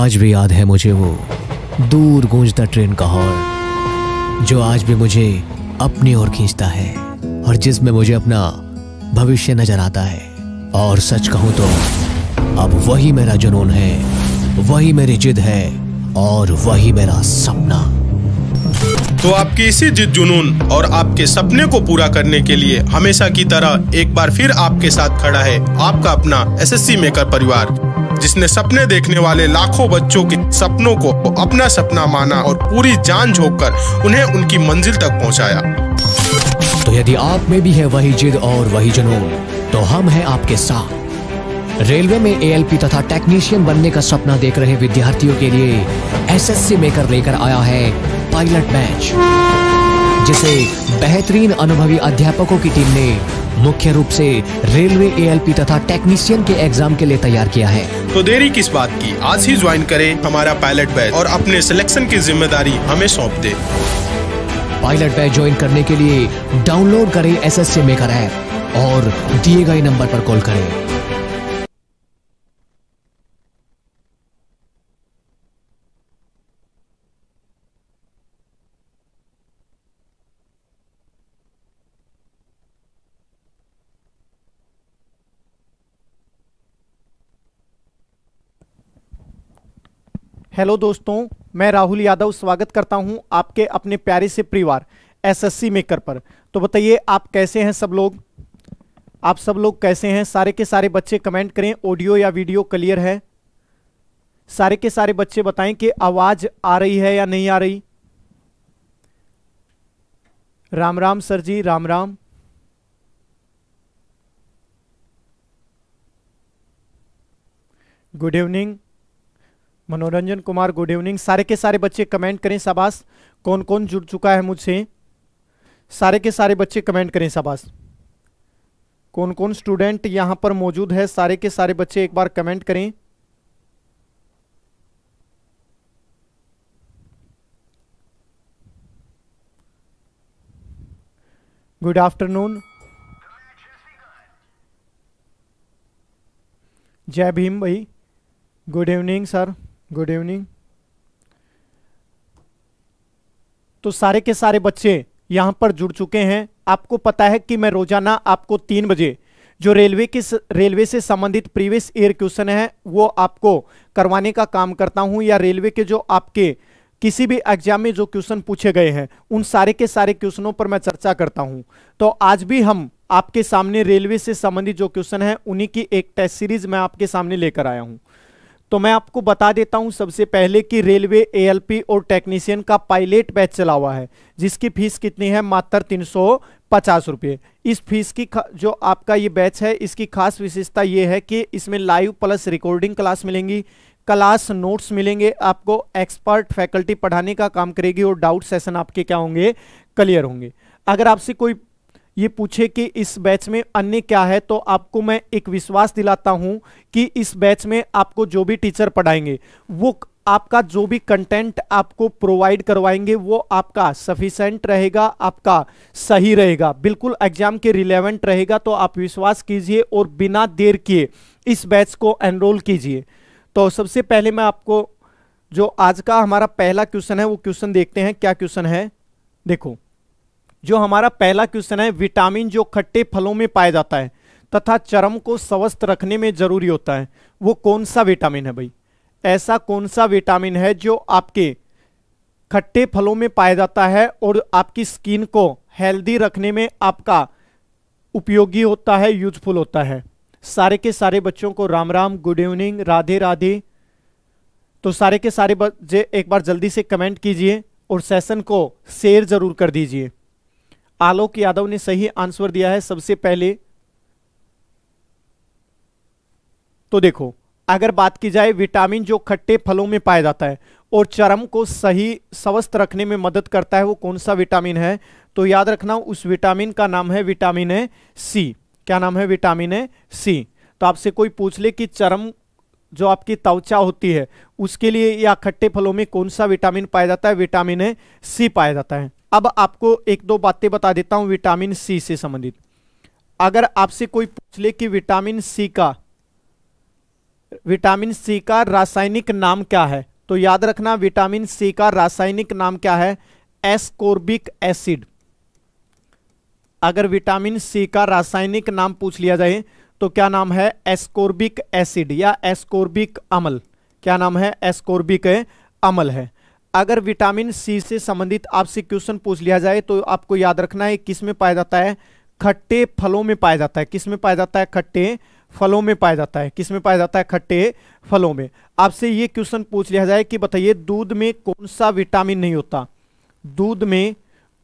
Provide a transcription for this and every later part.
आज भी याद है मुझे वो दूर गूंजता ट्रेन का हॉर्न जो आज भी मुझे अपनी ओर खींचता है और जिसमें मुझे अपना भविष्य नजर आता है और सच कहूं तो अब वही मेरा जुनून है वही मेरी जिद है और वही मेरा सपना तो आपकी इसी जिद जुनून और आपके सपने को पूरा करने के लिए हमेशा की तरह एक बार फिर आपके साथ खड़ा है आपका अपना एसएससी मेकर परिवार जिसने सपने देखने वाले लाखों बच्चों के सपनों को अपना सपना माना और पूरी जान झोंक कर उन्हें उनकी मंजिल तक पहुंचाया तो यदि आप में भी है वही जिद और वही जुनून तो हम हैं आपके साथ रेलवे में ए तथा टेक्नीशियन बनने का सपना देख रहे विद्यार्थियों के लिए एस मेकर लेकर आया है पायलट मैच जिसे बेहतरीन अनुभवी अध्यापकों की टीम ने मुख्य रूप से रेलवे एएलपी तथा टेक्नीशियन के एग्जाम के लिए तैयार किया है तो देरी किस बात की आज ही ज्वाइन करें हमारा पायलट बैच और अपने सिलेक्शन की जिम्मेदारी हमें सौंप दे पायलट बैच ज्वाइन करने के लिए डाउनलोड करें एस एस मेकर ऐप और दिए गए नंबर पर कॉल करें हेलो दोस्तों मैं राहुल यादव स्वागत करता हूं आपके अपने प्यारे से परिवार एसएससी मेकर पर तो बताइए आप कैसे हैं सब लोग आप सब लोग कैसे हैं सारे के सारे बच्चे कमेंट करें ऑडियो या वीडियो क्लियर है सारे के सारे बच्चे बताएं कि आवाज़ आ रही है या नहीं आ रही Ram Ram sir ji Ram Ram good evening Manoranjan Kumar good evening सारे के सारे बच्चे कमेंट करें शाबाश कौन कौन जुड़ चुका है मुझसे सारे के सारे बच्चे कमेंट करें शाबाश कौन कौन स्टूडेंट यहां पर मौजूद है सारे के सारे बच्चे एक बार कमेंट करें गुड आफ्टरनून जय भीम भाई good evening sir good evening तो सारे के सारे बच्चे यहां पर जुड़ चुके हैं आपको पता है कि मैं रोजाना आपको तीन बजे जो रेलवे के रेलवे से संबंधित प्रीवियस ईयर क्वेश्चन है वो आपको करवाने का काम करता हूं या रेलवे के जो आपके किसी भी एग्जाम में जो क्वेश्चन पूछे गए हैं उन सारे के सारे क्वेश्चनों पर मैं चर्चा करता हूं तो आज भी हम आपके सामने रेलवे से संबंधित जो क्वेश्चन है उन्हीं की एक टेस्ट सीरीज मैं आपके सामने लेकर आया हूं तो मैं आपको बता देता हूं सबसे पहले कि रेलवे एएलपी और टेक्नीशियन का पायलट बैच चला हुआ है जिसकी फीस कितनी है मात्र तीन सौ पचास रुपये इस फीस की जो आपका ये बैच है इसकी खास विशेषता ये है कि इसमें लाइव प्लस रिकॉर्डिंग क्लास मिलेंगी क्लास नोट्स मिलेंगे आपको एक्सपर्ट फैकल्टी पढ़ाने का काम करेगी और डाउट सेशन आपके क्या होंगे क्लियर होंगे अगर आपसे कोई ये पूछे कि इस बैच में अन्य क्या है तो आपको मैं एक विश्वास दिलाता हूं कि इस बैच में आपको जो भी टीचर पढ़ाएंगे वो आपका जो भी कंटेंट आपको प्रोवाइड करवाएंगे वो आपका सफिशेंट रहेगा आपका सही रहेगा बिल्कुल एग्जाम के रिलेवेंट रहेगा तो आप विश्वास कीजिए और बिना देर किए इस बैच को एनरोल कीजिए तो सबसे पहले मैं आपको जो आज का हमारा पहला क्वेश्चन है वो क्वेश्चन देखते हैं क्या क्वेश्चन है देखो जो हमारा पहला क्वेश्चन है विटामिन जो खट्टे फलों में पाया जाता है तथा चरम को स्वस्थ रखने में जरूरी होता है वो कौन सा विटामिन है भाई ऐसा कौन सा विटामिन है जो आपके खट्टे फलों में पाया जाता है और आपकी स्किन को हेल्दी रखने में आपका उपयोगी होता है यूजफुल होता है सारे के सारे बच्चों को राम राम गुड इवनिंग राधे राधे तो सारे के सारे बच्चे एक बार जल्दी से कमेंट कीजिए और सेशन को शेयर ज़रूर कर दीजिए आलोक यादव ने सही आंसर दिया है सबसे पहले तो देखो अगर बात की जाए विटामिन जो खट्टे फलों में पाया जाता है और चरम को सही स्वस्थ रखने में मदद करता है वो कौन सा विटामिन है तो याद रखना उस विटामिन का नाम है विटामिन है सी क्या नाम है विटामिन है सी तो आपसे कोई पूछ ले कि चरम जो आपकी त्वचा होती है उसके लिए या खट्टे फलों में कौन सा विटामिन पाया जाता है विटामिन है सी पाया जाता है अब आपको एक दो बातें बता देता हूं विटामिन सी से संबंधित अगर आपसे कोई पूछ ले कि विटामिन सी का विटामिन सी का रासायनिक नाम क्या है तो याद रखना विटामिन सी का रासायनिक नाम क्या है एस्कोर्बिक एसिड अगर विटामिन सी का रासायनिक नाम पूछ लिया जाए तो क्या नाम है एस्कोर्बिक एसिड या एस्कोर्बिक अमल क्या नाम है एस्कोर्बिक अमल है अगर विटामिन सी से संबंधित आपसे क्वेश्चन पूछ लिया जाए तो आपको याद रखना है किस में पाया जाता है खट्टे फलों में पाया जाता है किस में पाया जाता है खट्टे फलों में पाया जाता है किस में पाया जाता है खट्टे फलों में आपसे ये क्वेश्चन पूछ लिया जाए कि बताइए दूध में कौन सा विटामिन नहीं होता दूध में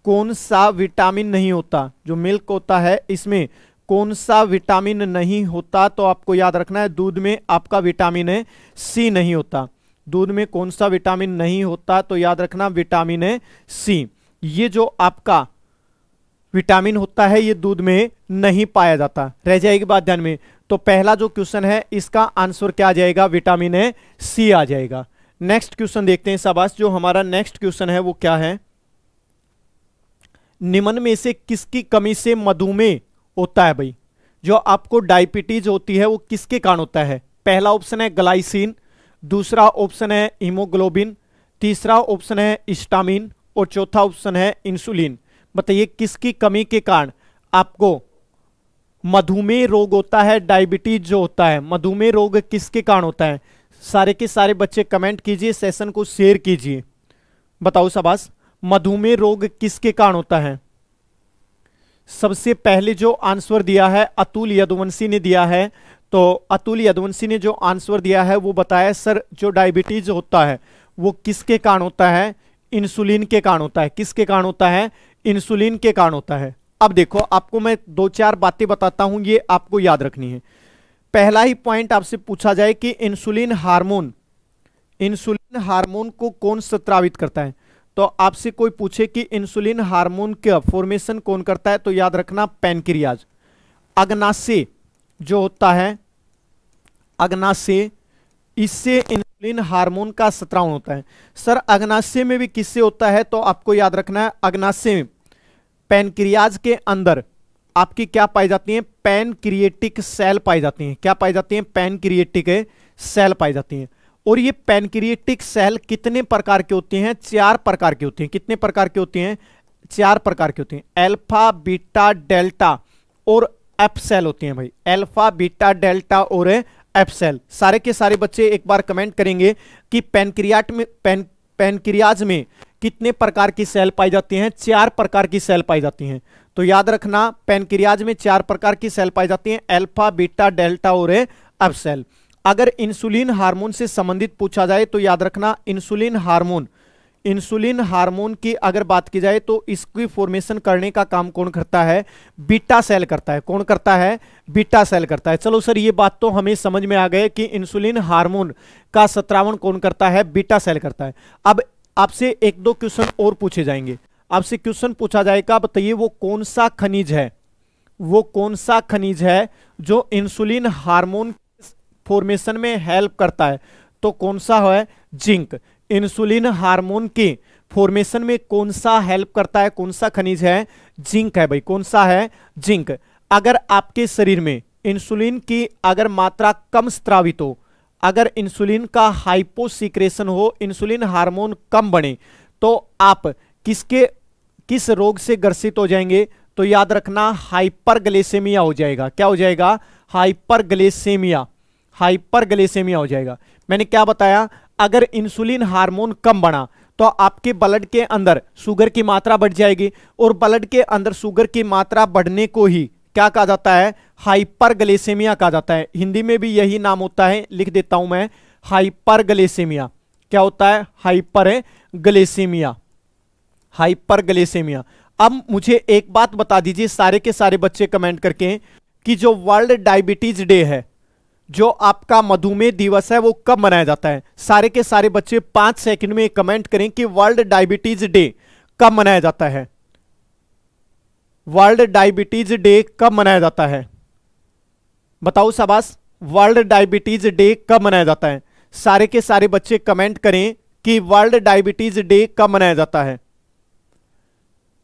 कौन सा विटामिन नहीं होता जो मिल्क होता है इसमें कौन सा विटामिन नहीं होता तो आपको याद रखना है दूध में आपका विटामिन सी नहीं होता दूध में कौन सा विटामिन नहीं होता तो याद रखना विटामिन है सी ये जो आपका विटामिन होता है ये दूध में नहीं पाया जाता रह जाएगी बात ध्यान में तो पहला जो क्वेश्चन है इसका आंसर क्या आ जाएगा विटामिन है सी आ जाएगा नेक्स्ट क्वेश्चन देखते हैं शाबाश जो हमारा नेक्स्ट क्वेश्चन है वो क्या है निमन में से किसकी कमी से मधुमेह होता है भाई जो आपको डायबिटीज होती है वो किसके कारण होता है पहला ऑप्शन है ग्लाइसिन दूसरा ऑप्शन है हीमोग्लोबिन तीसरा ऑप्शन है स्टामिन और चौथा ऑप्शन है इंसुलिन बताइए किसकी कमी के कारण आपको मधुमेह रोग होता है डायबिटीज जो होता है मधुमेह रोग किसके कारण होता है सारे के सारे बच्चे कमेंट कीजिए सेशन को शेयर कीजिए बताओ सबास मधुमेह रोग किसके कारण होता है सबसे पहले जो आंसर दिया है अतुल यदुवंशी ने दिया है तो अतुल यदवंशी ने जो आंसर दिया है वो बताया सर जो डायबिटीज होता है वो किसके कारण होता है इंसुलिन के कारण होता है किसके कारण होता है इंसुलिन के कारण होता है अब देखो आपको मैं दो चार बातें बताता हूं ये आपको याद रखनी है पहला ही पॉइंट आपसे पूछा जाए कि इंसुलिन हार्मोन इंसुलिन हार्मोन को कौन सत्रावित करता है तो आपसे कोई पूछे कि इंसुलिन हार्मोन का फॉर्मेशन कौन करता है तो याद रखना पैनक्रियाज अग्नाशी जो होता है अग्नाशय इससे इंसुलिन हार्मोन का सत्रावन होता है सर अग्नाशय में भी किससे होता है तो आपको याद रखना है अग्नाशय पेनक्रियाज के अंदर आपकी क्या पाई जाती है पेनक्रिएटिक सेल पाई जाती हैं क्या पाई जाती हैं पेनक्रिएटिक सेल पाई जाती हैं और ये पेनक्रिएटिक सेल कितने प्रकार के होते हैं चार प्रकार के होते हैं कितने प्रकार के होते हैं चार प्रकार के होते हैं एल्फा बीटा डेल्टा और एप सेल होती हैं भाई एल्फा बीटा डेल्टा और एप सेल सारे के सारे बच्चे एक बार कमेंट करेंगे कि पेनक्रियाट में पेन पेनक्रियाज में कितने प्रकार की सेल पाई जाती हैं चार प्रकार की सेल पाई जाती हैं तो याद रखना पेनक्रियाज में चार प्रकार की सेल पाई जाती हैं एल्फा बीटा डेल्टा और एप सेल अगर इंसुलिन हार्मोन से संबंधित पूछा जाए तो याद रखना इंसुलिन हार्मोन इंसुलिन हार्मोन की अगर बात की जाए तो इसकी फॉर्मेशन करने का काम कौन करता है बीटा सेल करता है कौन करता है बीटा सेल करता है चलो सर ये बात तो हमें समझ में आ गए कि इंसुलिन हार्मोन का सत्रावण कौन करता है बीटा सेल करता है अब आपसे एक दो क्वेश्चन और पूछे जाएंगे आपसे क्वेश्चन पूछा जाएगा बताइए वो कौन सा खनिज है वो कौन सा खनिज है जो इंसुलिन हार्मोन फॉर्मेशन में हेल्प करता है तो कौन सा है जिंक इंसुलिन हार्मोन के फॉर्मेशन में कौन सा हेल्प करता है कौन सा खनिज है जिंक है भाई कौन सा है जिंक अगर आपके शरीर में इंसुलिन की अगर मात्रा कम स्त्रावित हो अगर इंसुलिन का हाइपोसिक्रेशन हो इंसुलिन हार्मोन कम बने तो आप किसके किस रोग से ग्रसित हो जाएंगे तो याद रखना हाइपरग्लेसेमिया हो जाएगा क्या हो जाएगा हाइपरग्लेसेमिया हाइपरग्लेसेमिया हो जाएगा मैंने क्या बताया अगर इंसुलिन हार्मोन कम बना तो आपके ब्लड के अंदर शुगर की मात्रा बढ़ जाएगी और ब्लड के अंदर शुगर की मात्रा बढ़ने को ही क्या कहा जाता है हाइपरग्लेसेमिया कहा जाता है हिंदी में भी यही नाम होता है लिख देता हूं मैं हाइपरग्लेसेमिया क्या होता है हाइपर ग्लेसेमिया हाइपरग्लेसेमिया अब मुझे एक बात बता दीजिए सारे के सारे बच्चे कमेंट करके कि जो वर्ल्ड डायबिटीज डे है जो आपका मधुमेह दिवस है वो कब मनाया जाता है सारे के सारे बच्चे पांच सेकंड में कमेंट करें कि वर्ल्ड डायबिटीज डे कब मनाया जाता है वर्ल्ड डायबिटीज डे कब मनाया जाता है बताओ शाबाश वर्ल्ड डायबिटीज डे कब मनाया जाता है सारे के सारे बच्चे कमेंट करें कि वर्ल्ड डायबिटीज डे कब मनाया जाता है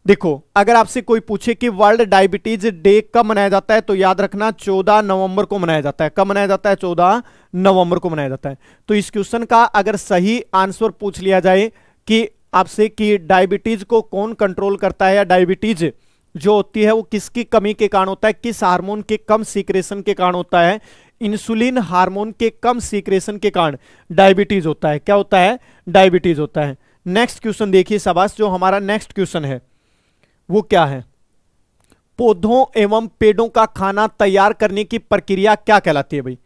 देखो अगर आपसे कोई पूछे कि वर्ल्ड डायबिटीज डे कब मनाया जाता है तो याद रखना 14 नवंबर को मनाया जाता है कब मनाया जाता है 14 नवंबर को मनाया जाता है तो इस क्वेश्चन का अगर सही आंसर पूछ लिया जाए कि आपसे कि डायबिटीज को कौन कंट्रोल करता है या डायबिटीज जो होती है वो किसकी कमी के कारण होता है किस हार्मोन के कम सीक्रेशन के कारण होता है इंसुलिन हार्मोन के कम सीक्रेशन के कारण डायबिटीज होता है क्या होता है डायबिटीज होता है नेक्स्ट क्वेश्चन देखिए सबास जो हमारा नेक्स्ट क्वेश्चन है वो क्या है पौधों एवं पेड़ों का खाना तैयार करने की प्रक्रिया क्या कहलाती है भाई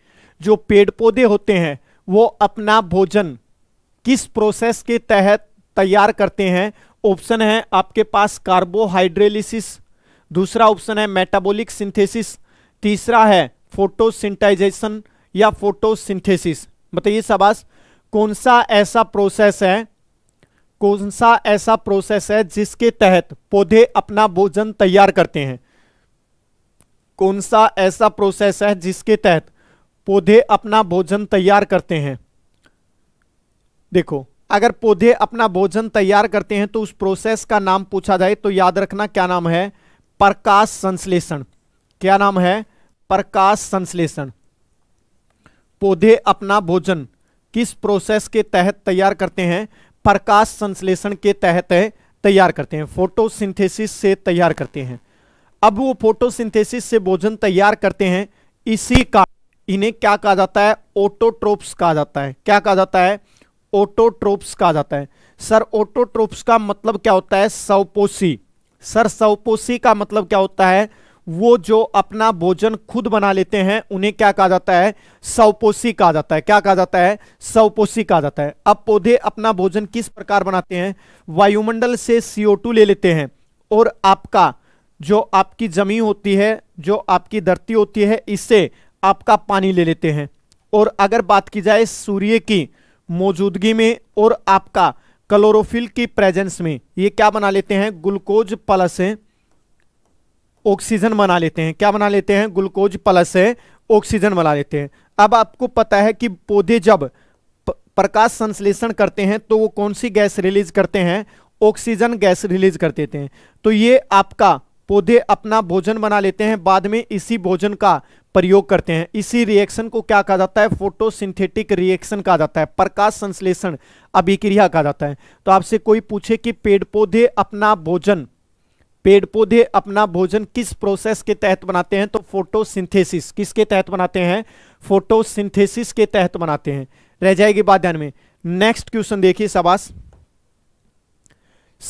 जो पेड़ पौधे होते हैं वो अपना भोजन किस प्रोसेस के तहत तैयार करते हैं ऑप्शन है आपके पास कार्बोहाइड्रेलिसिस दूसरा ऑप्शन है मेटाबॉलिक सिंथेसिस तीसरा है फोटोसिंटाइजेशन या फोटोसिंथेसिस बताइए सबास कौन सा ऐसा प्रोसेस है कौन सा ऐसा प्रोसेस है जिसके तहत पौधे अपना भोजन तैयार करते हैं कौन सा ऐसा प्रोसेस है जिसके तहत पौधे अपना भोजन तैयार करते हैं देखो अगर पौधे अपना भोजन तैयार करते हैं तो उस प्रोसेस का नाम पूछा जाए तो याद रखना क्या नाम है प्रकाश संश्लेषण क्या नाम है प्रकाश संश्लेषण पौधे अपना भोजन किस प्रोसेस के तहत तैयार करते हैं प्रकाश संश्लेषण के तहत तैयार करते हैं फोटोसिंथेसिस से तैयार करते हैं अब वो फोटोसिंथेसिस से भोजन तैयार करते हैं इसी का इन्हें क्या कहा जाता है ओटोट्रोप्स कहा जाता है क्या कहा जाता है ओटोट्रोप्स कहा जाता है सर ओटोट्रोप्स का मतलब क्या होता है सौपोसी सर सवपोषी का मतलब क्या होता है वो जो अपना भोजन खुद बना लेते हैं उन्हें क्या कहा जाता है सवपोषी कहा जाता है क्या कहा जाता है सवपोषी कहा जाता है अब पौधे अपना भोजन किस प्रकार बनाते हैं वायुमंडल से सीओ ले लेते हैं और आपका जो आपकी जमी होती है जो आपकी धरती होती है इससे आपका पानी ले लेते हैं और अगर बात की जाए सूर्य की मौजूदगी में और आपका क्लोरोफिल की प्रेजेंस में ये क्या बना लेते हैं ग्लूकोज प्लस है ऑक्सीजन बना लेते हैं क्या बना लेते हैं ग्लूकोज प्लस है ऑक्सीजन बना लेते हैं अब आपको पता है कि पौधे जब प्रकाश संश्लेषण करते हैं तो वो कौन सी गैस रिलीज करते हैं ऑक्सीजन गैस रिलीज कर देते हैं तो ये आपका पौधे अपना भोजन बना लेते हैं बाद में इसी भोजन का प्रयोग करते हैं इसी रिएक्शन को क्या कहा जाता है फोटोसिंथेटिक रिएक्शन कहा जाता है प्रकाश संश्लेषण अभिक्रिया कहा जाता है तो आपसे कोई पूछे कि पेड़ पौधे अपना भोजन पेड़ पौधे अपना भोजन किस प्रोसेस के तहत बनाते हैं तो फोटोसिंथेसिस किसके तहत बनाते हैं फोटोसिंथेसिस के तहत बनाते हैं रह जाएगी बात ध्यान में नेक्स्ट क्वेश्चन देखिए सबास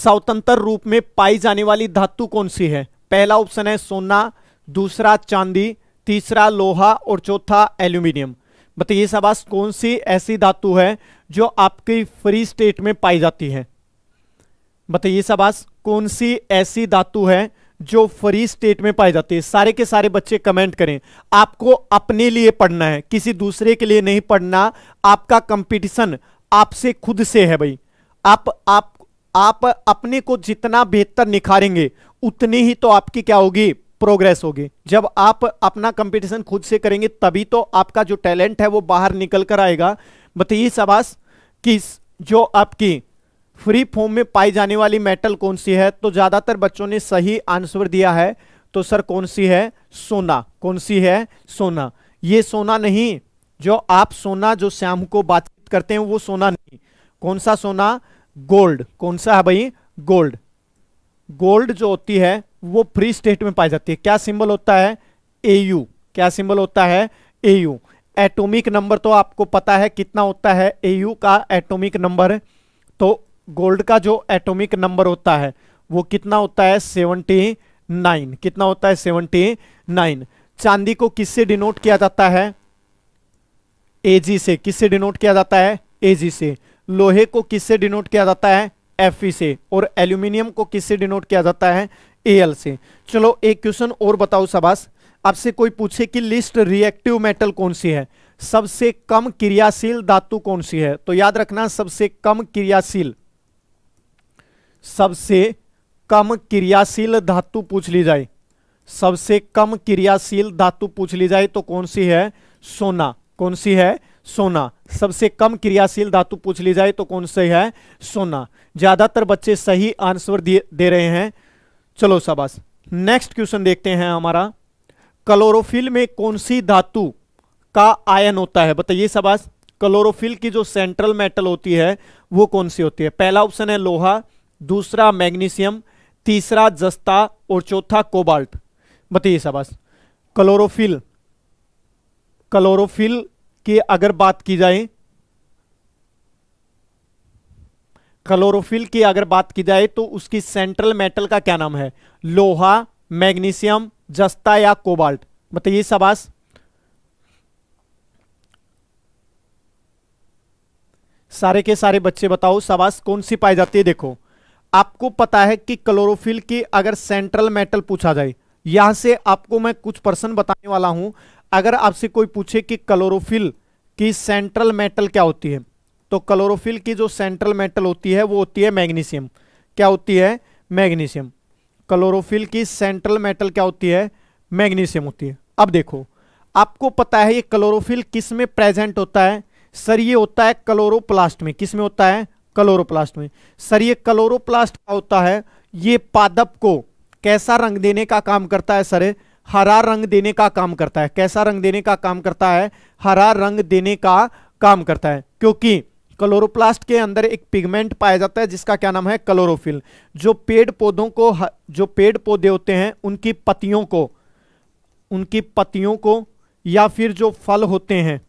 स्वतंत्र रूप में पाई जाने वाली धातु कौन सी है पहला ऑप्शन है सोना दूसरा चांदी तीसरा लोहा और चौथा एल्यूमिनियम बताइए सबास कौन सी ऐसी धातु है जो आपकी फ्री स्टेट में पाई जाती है बताइए सबास कौन सी ऐसी धातु है जो फ्री स्टेट में पाई जाती है सारे के सारे बच्चे कमेंट करें आपको अपने लिए पढ़ना है किसी दूसरे के लिए नहीं पढ़ना आपका कंपटीशन आपसे खुद से है भाई आप आप आप अपने को जितना बेहतर निखारेंगे उतनी ही तो आपकी क्या होगी प्रोग्रेस होगी जब आप अपना कंपटीशन खुद से करेंगे तभी तो आपका जो टैलेंट है वो बाहर निकल कर आएगा बताइए सबास कि जो आपकी फ्री फॉर्म में पाई जाने वाली मेटल कौन सी है तो ज्यादातर बच्चों ने सही आंसर दिया है तो सर कौन सी है सोना कौन सी है सोना ये सोना नहीं जो आप सोना जो श्याम को बातचीत करते हैं वो सोना नहीं कौन सा सोना गोल्ड कौन सा है भाई गोल्ड गोल्ड जो होती है वो फ्री स्टेट में पाई जाती है क्या सिंबल होता है एयू क्या सिंबल होता है एयू एटॉमिक नंबर तो आपको पता है कितना होता है एयू का एटॉमिक नंबर तो गोल्ड का जो एटॉमिक नंबर होता है वो कितना होता है सेवनटी नाइन कितना होता है सेवनटी नाइन चांदी को किससे डिनोट किया जाता है एजी से किससे डिनोट किया जाता है एजी से लोहे को किससे डिनोट किया जाता है एफ e से और एल्यूमिनियम को किससे डिनोट किया जाता है ए से चलो एक क्वेश्चन और बताओ सबास आपसे कोई पूछे कि लिस्ट रिएक्टिव मेटल कौन सी है सबसे कम क्रियाशील धातु कौन सी है तो याद रखना सबसे कम क्रियाशील सबसे कम क्रियाशील धातु पूछ ली जाए सबसे कम क्रियाशील धातु पूछ ली जाए तो कौन सी है सोना कौन सी है सोना सबसे कम क्रियाशील धातु पूछ ली जाए तो कौन सी है सोना ज्यादातर बच्चे सही आंसर दे रहे हैं चलो शाबाश नेक्स्ट क्वेश्चन देखते हैं हमारा क्लोरोफिल में कौन सी धातु का आयन होता है बताइए शाबाश क्लोरोफिल की जो सेंट्रल मेटल होती है वो कौन सी होती है पहला ऑप्शन है लोहा दूसरा मैग्नीशियम तीसरा जस्ता और चौथा कोबाल्ट बताइए शाबाश क्लोरोफिल क्लोरोफिल की अगर बात की जाए क्लोरोफिल की अगर बात की जाए तो उसकी सेंट्रल मेटल का क्या नाम है लोहा मैग्नीशियम जस्ता या कोबाल्ट बताइए शाबाश सारे के सारे बच्चे बताओ शाबाश कौन सी पाई जाती है देखो आपको पता है कि क्लोरोफिल की अगर सेंट्रल मेटल पूछा जाए यहां से आपको मैं कुछ प्रश्न बताने वाला हूं अगर आपसे कोई पूछे कि क्लोरोफिल की सेंट्रल मेटल क्या होती है तो क्लोरोफिल की जो सेंट्रल मेटल होती है वो होती है मैग्नीशियम क्या होती है मैग्नीशियम क्लोरोफिल की सेंट्रल मेटल क्या होती है मैग्नीशियम होती है अब देखो आपको पता है ये क्लोरोफिल किस में प्रेजेंट होता है सर ये होता है क्लोरोप्लास्ट में किस में होता है क्लोरोप्लास्ट में सर ये क्लोरोप्लास्ट क्या होता है ये पादप को कैसा रंग देने का काम करता है सर हरा रंग देने का काम करता है कैसा रंग देने का काम करता है हरा रंग देने का काम करता है क्योंकि क्लोरोप्लास्ट के अंदर एक पिगमेंट पाया जाता है जिसका क्या नाम है क्लोरोफिल जो पेड़ पौधों को जो पेड़ पौधे होते हैं उनकी पतियों को उनकी पतियों को या फिर जो फल होते हैं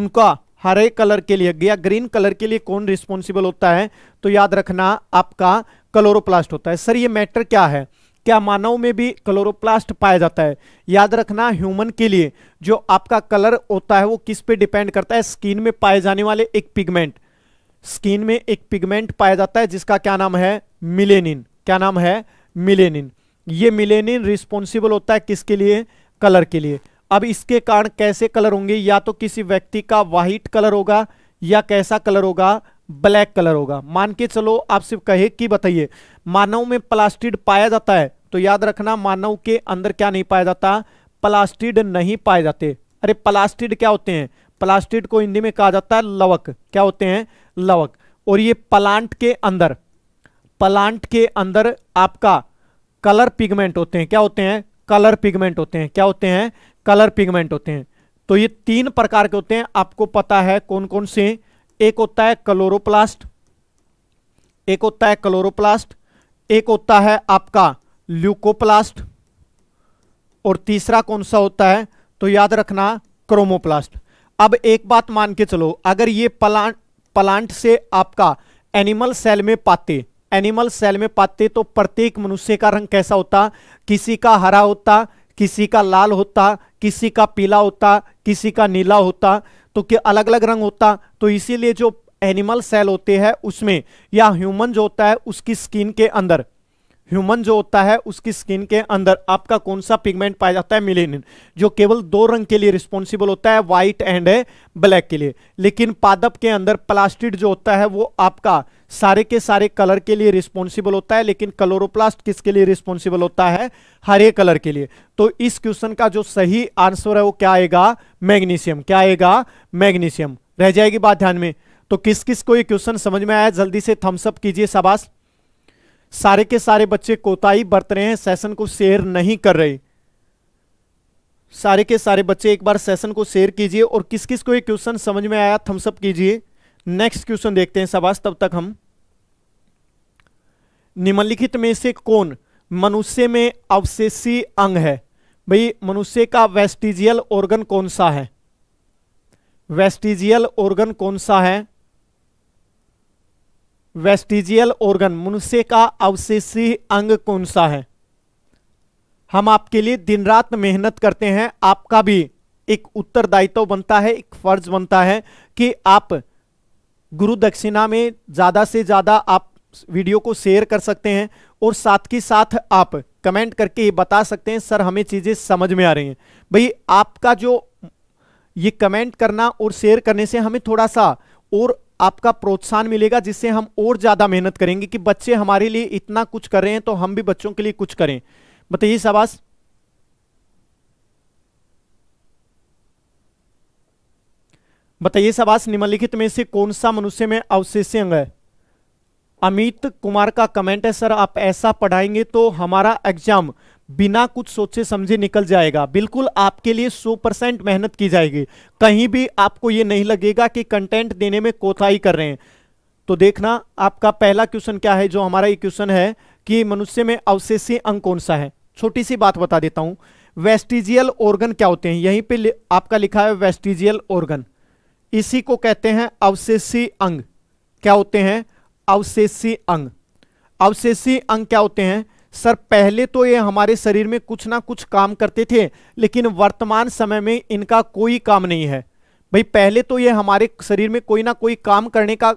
उनका हरे कलर के लिए या ग्रीन कलर के लिए कौन रिस्पॉन्सिबल होता है तो याद रखना आपका क्लोरोप्लास्ट होता है सर ये मैटर क्या है क्या मानव में भी क्लोरोप्लास्ट पाया जाता है याद रखना ह्यूमन के लिए जो आपका कलर होता है वो किस पे डिपेंड करता है स्किन में पाए जाने वाले एक पिगमेंट स्किन में एक पिगमेंट पाया जाता है जिसका क्या नाम है मिलेनिन क्या नाम है मिलेनिन ये मिलेनिन रिस्पॉन्सिबल होता है किसके लिए कलर के लिए अब इसके कारण कैसे कलर होंगे या तो किसी व्यक्ति का वाइट कलर होगा या कैसा कलर होगा ब्लैक कलर होगा मान के चलो आप सिर्फ कहे कि बताइए मानव में प्लास्टिड पाया जाता है तो याद रखना मानव के अंदर क्या नहीं पाया जाता प्लास्टिड नहीं पाए जाते अरे प्लास्टिड क्या होते हैं प्लास्टिड को हिंदी में कहा जाता है लवक क्या होते हैं लवक और ये प्लांट के अंदर प्लांट के अंदर आपका कलर पिगमेंट होते हैं क्या होते हैं कलर पिगमेंट होते हैं क्या होते हैं कलर पिगमेंट होते हैं तो ये तीन प्रकार के होते हैं आपको पता है कौन कौन से एक होता है क्लोरोप्लास्ट एक होता है क्लोरोप्लास्ट एक होता है आपका ल्यूकोप्लास्ट और तीसरा कौन सा होता है तो याद रखना क्रोमोप्लास्ट अब एक बात मान के चलो अगर ये प्लांट प्लांट से आपका एनिमल सेल में पाते एनिमल सेल में पाते तो प्रत्येक मनुष्य का रंग कैसा होता किसी का हरा होता किसी का लाल होता किसी का पीला होता किसी का नीला होता तो कि अलग अलग रंग होता तो इसीलिए जो एनिमल सेल होते हैं उसमें या ह्यूमन जो होता है उसकी स्किन के अंदर ह्यूमन जो होता है उसकी स्किन के अंदर आपका कौन सा पिगमेंट पाया जाता है मिलेनिन जो केवल दो रंग के लिए रिस्पॉन्सिबल होता है व्हाइट एंड ब्लैक के लिए लेकिन पादप के अंदर प्लास्टिड जो होता है वो आपका सारे के सारे कलर के लिए रिस्पॉन्सिबल होता है लेकिन कलोरोप्लास्ट किसके लिए रिस्पॉन्सिबल होता है हरे कलर के लिए तो इस क्वेश्चन का जो सही आंसर है वो क्या आएगा मैग्नीशियम क्या आएगा मैग्नीशियम रह जाएगी बात ध्यान में तो किस किस को ये क्वेश्चन समझ में आया जल्दी से थम्सअप कीजिए शाबाश सारे के सारे बच्चे कोताही बरत रहे हैं सेशन को शेयर नहीं कर रहे सारे के सारे बच्चे एक बार सेशन को शेयर कीजिए और किस किस को ये क्वेश्चन समझ में आया थम्सअप कीजिए नेक्स्ट क्वेश्चन देखते हैं सवास तब तक हम निम्नलिखित में से कौन मनुष्य में अवशेषी अंग है भाई मनुष्य का वेस्टिजियल ऑर्गन कौन सा है वेस्टिजियल ऑर्गन कौन सा है वेस्टिजियल ऑर्गन मनुष्य का अवशेषी अंग कौन सा है हम आपके लिए दिन रात मेहनत करते हैं आपका भी एक उत्तरदायित्व बनता है एक फर्ज बनता है कि आप गुरु दक्षिणा में ज़्यादा से ज़्यादा आप वीडियो को शेयर कर सकते हैं और साथ के साथ आप कमेंट करके ये बता सकते हैं सर हमें चीज़ें समझ में आ रही हैं भाई आपका जो ये कमेंट करना और शेयर करने से हमें थोड़ा सा और आपका प्रोत्साहन मिलेगा जिससे हम और ज़्यादा मेहनत करेंगे कि बच्चे हमारे लिए इतना कुछ कर रहे हैं तो हम भी बच्चों के लिए कुछ करें बताइए शाबाश बताइए सवास निम्नलिखित में से कौन सा मनुष्य में अवशेष अंग है अमित कुमार का कमेंट है सर आप ऐसा पढ़ाएंगे तो हमारा एग्जाम बिना कुछ सोचे समझे निकल जाएगा बिल्कुल आपके लिए 100 परसेंट मेहनत की जाएगी कहीं भी आपको ये नहीं लगेगा कि कंटेंट देने में कोताही कर रहे हैं तो देखना आपका पहला क्वेश्चन क्या है जो हमारा ये क्वेश्चन है कि मनुष्य में अवशेषी अंग कौन सा है छोटी सी बात बता देता हूं वेस्टिजियल ऑर्गन क्या होते हैं यहीं पर आपका लिखा है वेस्टिजियल ऑर्गन इसी को कहते हैं अवशेषी अंग क्या होते हैं अवशेषी अंग अवशेषी अंग क्या होते हैं सर पहले तो ये हमारे शरीर में कुछ ना कुछ काम करते थे लेकिन वर्तमान समय में इनका कोई काम नहीं है भाई पहले तो ये हमारे शरीर में कोई ना कोई काम करने का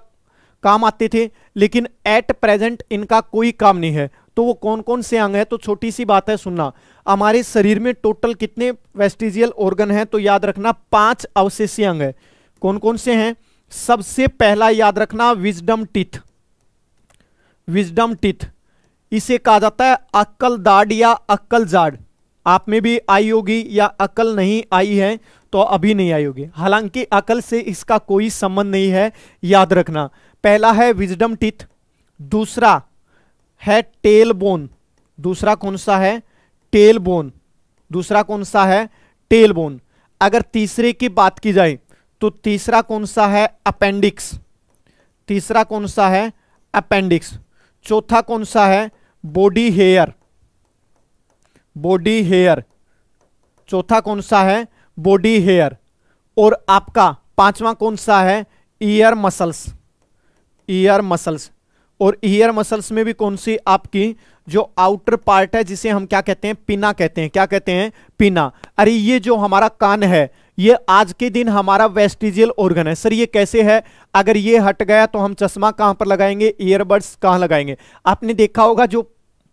काम आते थे लेकिन एट प्रेजेंट इनका कोई काम नहीं है तो वो कौन कौन से अंग है तो छोटी सी बात है सुनना हमारे शरीर में टोटल कितने वेस्टिजियल ऑर्गन है तो याद रखना पांच अवशेषी अंग है कौन कौन से हैं सबसे पहला याद रखना विजडम टिथ विजडम टिथ इसे कहा जाता है अक्कल दाड या अक्कल जाड आप में भी आई होगी या अकल नहीं आई है तो अभी नहीं आई होगी हालांकि अकल से इसका कोई संबंध नहीं है याद रखना पहला है विजडम टिथ दूसरा है टेल बोन दूसरा कौन सा है टेल बोन दूसरा कौन सा है टेल बोन अगर तीसरे की बात की जाए तो तीसरा कौन सा है अपेंडिक्स तीसरा कौन सा है अपेंडिक्स चौथा कौन सा है बॉडी हेयर बॉडी हेयर चौथा कौन सा है बॉडी हेयर और आपका पांचवा कौन सा है ईयर मसल्स ईयर मसल्स और ईयर मसल्स में भी कौन सी आपकी जो आउटर पार्ट है जिसे हम क्या कहते हैं पिना कहते हैं क्या कहते हैं पिना अरे ये जो हमारा कान है ये आज के दिन हमारा वेस्टिजियल ऑर्गन है सर ये कैसे है अगर ये हट गया तो हम चश्मा कहाँ पर लगाएंगे ईयरबड्स कहाँ लगाएंगे आपने देखा होगा जो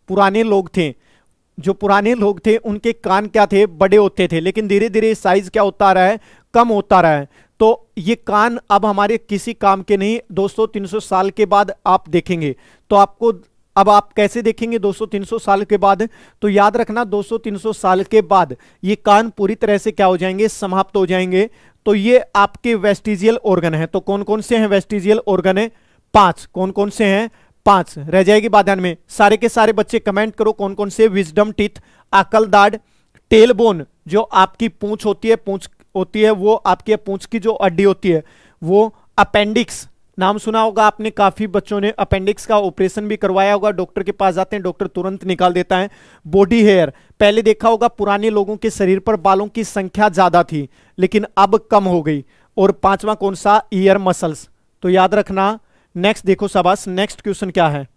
पुराने लोग थे जो पुराने लोग थे उनके कान क्या थे बड़े होते थे लेकिन धीरे धीरे साइज क्या होता रहा है कम होता रहा है तो ये कान अब हमारे किसी काम के नहीं 200-300 साल के बाद आप देखेंगे तो आपको अब आप कैसे देखेंगे 200-300 साल के बाद तो याद रखना 200-300 साल के बाद ये कान पूरी तरह से क्या हो जाएंगे समाप्त हो जाएंगे तो ये आपके वेस्टिजियल ऑर्गन है तो कौन कौन से हैं वेस्टिजियल ऑर्गन है पांच कौन कौन से हैं पांच रह जाएगी बाध्यान में सारे के सारे बच्चे कमेंट करो कौन कौन से विजडम टिथ आकल दाड टेल बोन जो आपकी पूछ होती है पूछ होती है वो आपकी पूंछ की जो अड्डी होती है वो अपेंडिक्स नाम सुना होगा आपने काफ़ी बच्चों ने अपेंडिक्स का ऑपरेशन भी करवाया होगा डॉक्टर के पास जाते हैं डॉक्टर तुरंत निकाल देता है बॉडी हेयर पहले देखा होगा पुराने लोगों के शरीर पर बालों की संख्या ज़्यादा थी लेकिन अब कम हो गई और पांचवा कौन सा ईयर मसल्स तो याद रखना नेक्स्ट देखो शाबाश नेक्स्ट क्वेश्चन क्या है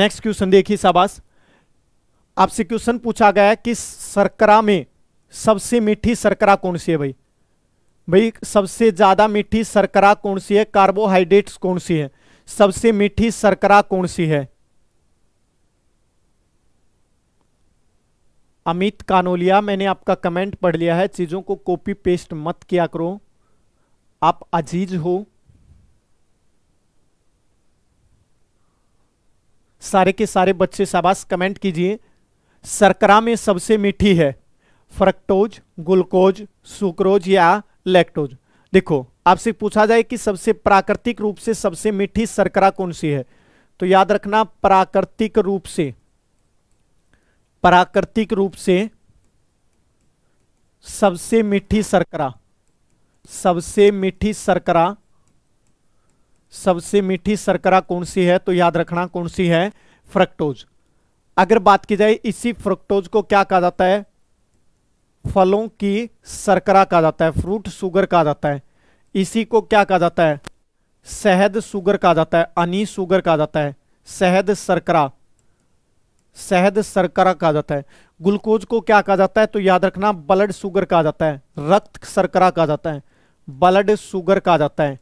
नेक्स्ट क्वेश्चन देखिए शाबाश आपसे क्वेश्चन पूछा गया कि शर्करा में सबसे मीठी शर्करा कौन सी है भाई भाई सबसे ज़्यादा मीठी शर्करा कौन सी है कार्बोहाइड्रेट्स कौन सी है सबसे मीठी शर्करा कौन सी है अमित कानोलिया मैंने आपका कमेंट पढ़ लिया है चीज़ों को कॉपी पेस्ट मत किया करो आप अजीज हो सारे के सारे बच्चे शाबाश कमेंट कीजिए शर्करा में सबसे मीठी है फ्रक्टोज ग्लूकोज सुक्रोज या लैक्टोज देखो आपसे पूछा जाए कि सबसे प्राकृतिक रूप से सबसे मीठी शर्करा कौन सी है तो याद रखना प्राकृतिक रूप से प्राकृतिक रूप से सबसे मीठी शर्करा सबसे मीठी शर्करा सबसे मीठी शर्करा कौन सी है तो याद रखना कौन सी है फ्रक्टोज अगर बात की जाए इसी फ्रक्टोज को क्या कहा जाता है फलों की सरकरा कहा जाता है फ्रूट शुगर कहा जाता है इसी को क्या कहा जाता है शहद शुगर कहा जाता है अनी शुगर कहा जाता है शहद सरकरा शहद सरकरा कहा जाता है ग्लूकोज को क्या कहा जाता है तो याद रखना ब्लड शुगर कहा जाता है रक्त सरकरा कहा जाता है ब्लड शुगर कहा जाता है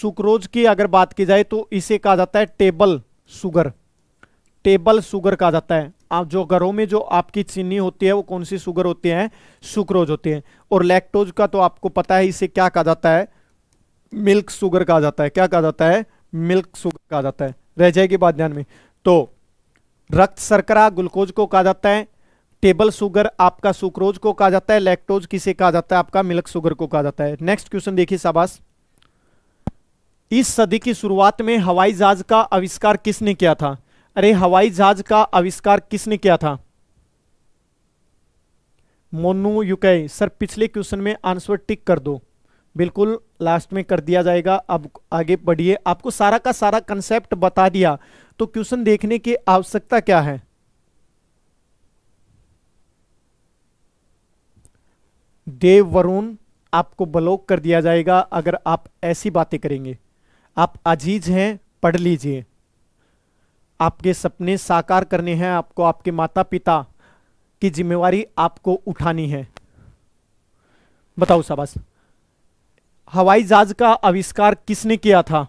सुक्रोज की अगर बात की जाए तो इसे कहा जाता है टेबल शुगर टेबल शुगर कहा जाता है आप जो घरों में जो आपकी चीनी होती है वो कौन सी शुगर होती है सुक्रोज होती है और लैक्टोज का तो आपको पता है इसे क्या कहा जाता है मिल्क शुगर कहा जाता है क्या कहा जाता है मिल्क शुगर कहा जाता है रह जाएगी बात ध्यान में तो रक्त शर्करा ग्लूकोज को कहा जाता है टेबल शुगर आपका सुक्रोज को कहा जाता है लैक्टोज किसे कहा जाता है आपका मिल्क शुगर को कहा जाता है नेक्स्ट क्वेश्चन देखिए शाबाश इस सदी की शुरुआत में हवाई जहाज का आविष्कार किसने किया था अरे हवाई जहाज का आविष्कार किसने किया था मोनू युकई सर पिछले क्वेश्चन में आंसर टिक कर दो बिल्कुल लास्ट में कर दिया जाएगा अब आगे बढ़िए आपको सारा का सारा कंसेप्ट बता दिया तो क्वेश्चन देखने की आवश्यकता क्या है देव वरुण आपको ब्लॉक कर दिया जाएगा अगर आप ऐसी बातें करेंगे आप अजीज हैं पढ़ लीजिए आपके सपने साकार करने हैं आपको आपके माता पिता की जिम्मेवारी आपको उठानी है बताओ शाबाश हवाई जहाज का आविष्कार किसने किया था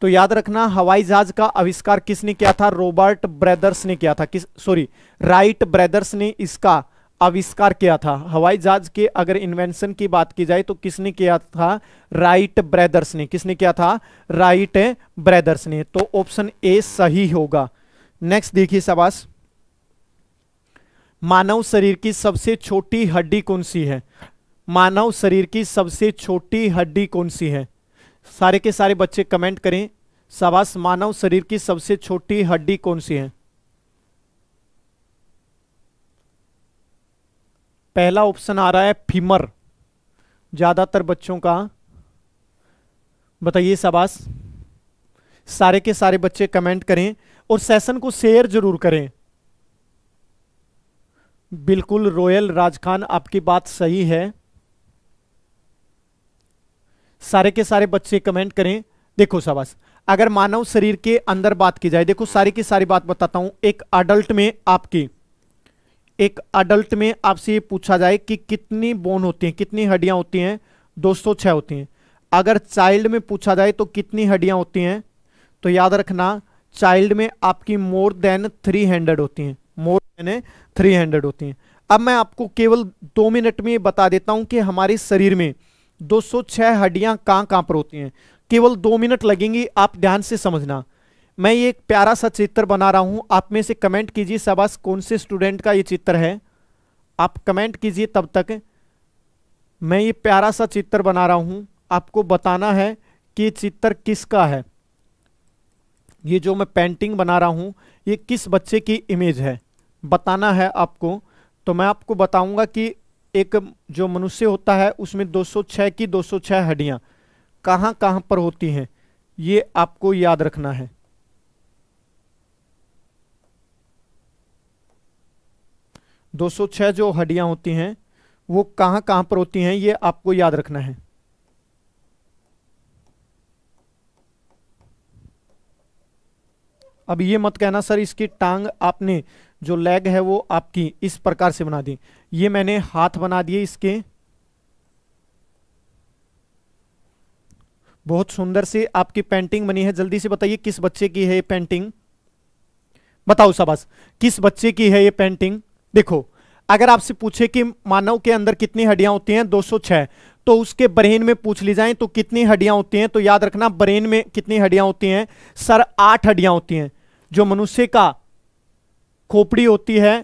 तो याद रखना हवाई जहाज का आविष्कार किसने किया था रॉबर्ट ब्रदर्स ने किया था किस सॉरी राइट ब्रदर्स ने इसका आविष्कार किया था हवाई जहाज के अगर इन्वेंशन की बात की जाए तो किसने किया था राइट ब्रदर्स ने किसने किया था राइट ब्रदर्स ने तो ऑप्शन ए सही होगा नेक्स्ट देखिए सबास मानव शरीर की सबसे छोटी हड्डी कौन सी है मानव शरीर की सबसे छोटी हड्डी कौन सी है सारे के सारे बच्चे कमेंट करें सबास मानव शरीर की सबसे छोटी हड्डी कौन सी है पहला ऑप्शन आ रहा है फीमर ज़्यादातर बच्चों का बताइए शबाश सारे के सारे बच्चे कमेंट करें और सेशन को शेयर जरूर करें बिल्कुल रॉयल राज खान आपकी बात सही है सारे के सारे बच्चे कमेंट करें देखो शबाश अगर मानव शरीर के अंदर बात की जाए देखो सारी की सारी बात बताता हूं एक अडल्ट में आपकी एक अडल्ट में आपसे ये पूछा जाए कि कितनी बोन होती हैं कितनी हड्डियाँ होती हैं दो होती हैं अगर चाइल्ड में पूछा जाए तो कितनी हड्डियाँ होती हैं तो याद रखना चाइल्ड में आपकी मोर देन थ्री हंड्रेड होती हैं मोर देन थ्री हंड्रेड होती हैं अब मैं आपको केवल दो मिनट में बता देता हूं कि हमारे शरीर में 206 हड्डियां कहाँ कहाँ पर होती हैं केवल दो मिनट लगेंगी आप ध्यान से समझना मैं ये एक प्यारा सा चित्र बना रहा हूँ आप में से कमेंट कीजिए शाबाश कौन से स्टूडेंट का ये चित्र है आप कमेंट कीजिए तब तक मैं ये प्यारा सा चित्र बना रहा हूँ आपको बताना है कि चित्र किसका है ये जो मैं पेंटिंग बना रहा हूँ ये किस बच्चे की इमेज है बताना है आपको तो मैं आपको बताऊंगा कि एक जो मनुष्य होता है उसमें 206 की 206 हड्डियाँ कहाँ कहाँ पर होती हैं ये आपको याद रखना है 206 जो हड्डियां होती हैं वो कहां कहां पर होती हैं ये आपको याद रखना है अब ये मत कहना सर इसकी टांग आपने जो लेग है वो आपकी इस प्रकार से बना दी ये मैंने हाथ बना दिए इसके बहुत सुंदर से आपकी पेंटिंग बनी है जल्दी से बताइए किस बच्चे की है ये पेंटिंग बताओ सबस किस बच्चे की है ये पेंटिंग देखो अगर आपसे पूछे कि मानव के अंदर कितनी हड्डियां होती हैं 206 तो उसके ब्रेन में पूछ ली जाए तो कितनी हड्डियां होती हैं तो याद रखना ब्रेन में कितनी हड्डियां होती हैं सर आठ हड्डियां होती हैं जो मनुष्य का खोपड़ी होती है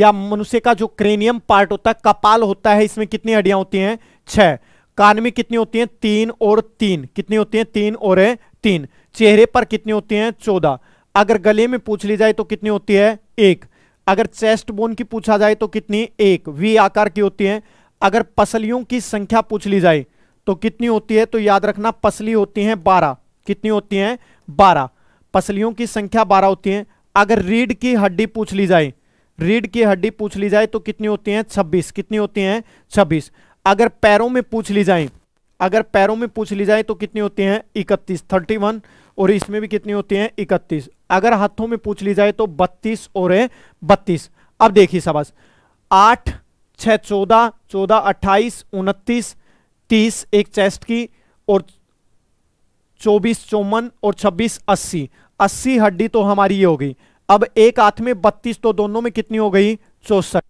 या मनुष्य का जो क्रेनियम पार्ट होता है कपाल होता है इसमें कितनी हड्डियां होती हैं छह कान में कितनी होती हैं तीन और तीन कितनी होती हैं तीन और तीन चेहरे पर कितनी होती हैं चौदह अगर गले में पूछ ली जाए तो कितनी होती है एक अगर चेस्ट बोन की पूछा जाए तो कितनी एक वी आकार की होती है अगर पसलियों की संख्या पूछ ली जाए तो कितनी होती है तो याद रखना पसली होती है बारह कितनी होती है बारह पसलियों की संख्या बारह होती है अगर रीढ़ की हड्डी पूछ ली जाए रीढ़ की हड्डी पूछ ली जाए तो कितनी होती है छब्बीस कितनी होती है छब्बीस अगर पैरों में पूछ ली जाए अगर पैरों में पूछ ली जाए तो कितनी होती है इकतीस थर्टी वन और इसमें भी कितनी होती है इकतीस अगर हाथों में पूछ ली जाए तो बत्तीस और बत्तीस अब देखिए सबस आठ छ चौदह चौदह अट्ठाईस उनतीस तीस एक चेस्ट की और चौबीस चौवन और छब्बीस अस्सी अस्सी हड्डी तो हमारी ये हो गई अब एक हाथ में बत्तीस तो दोनों में कितनी हो गई चौसठ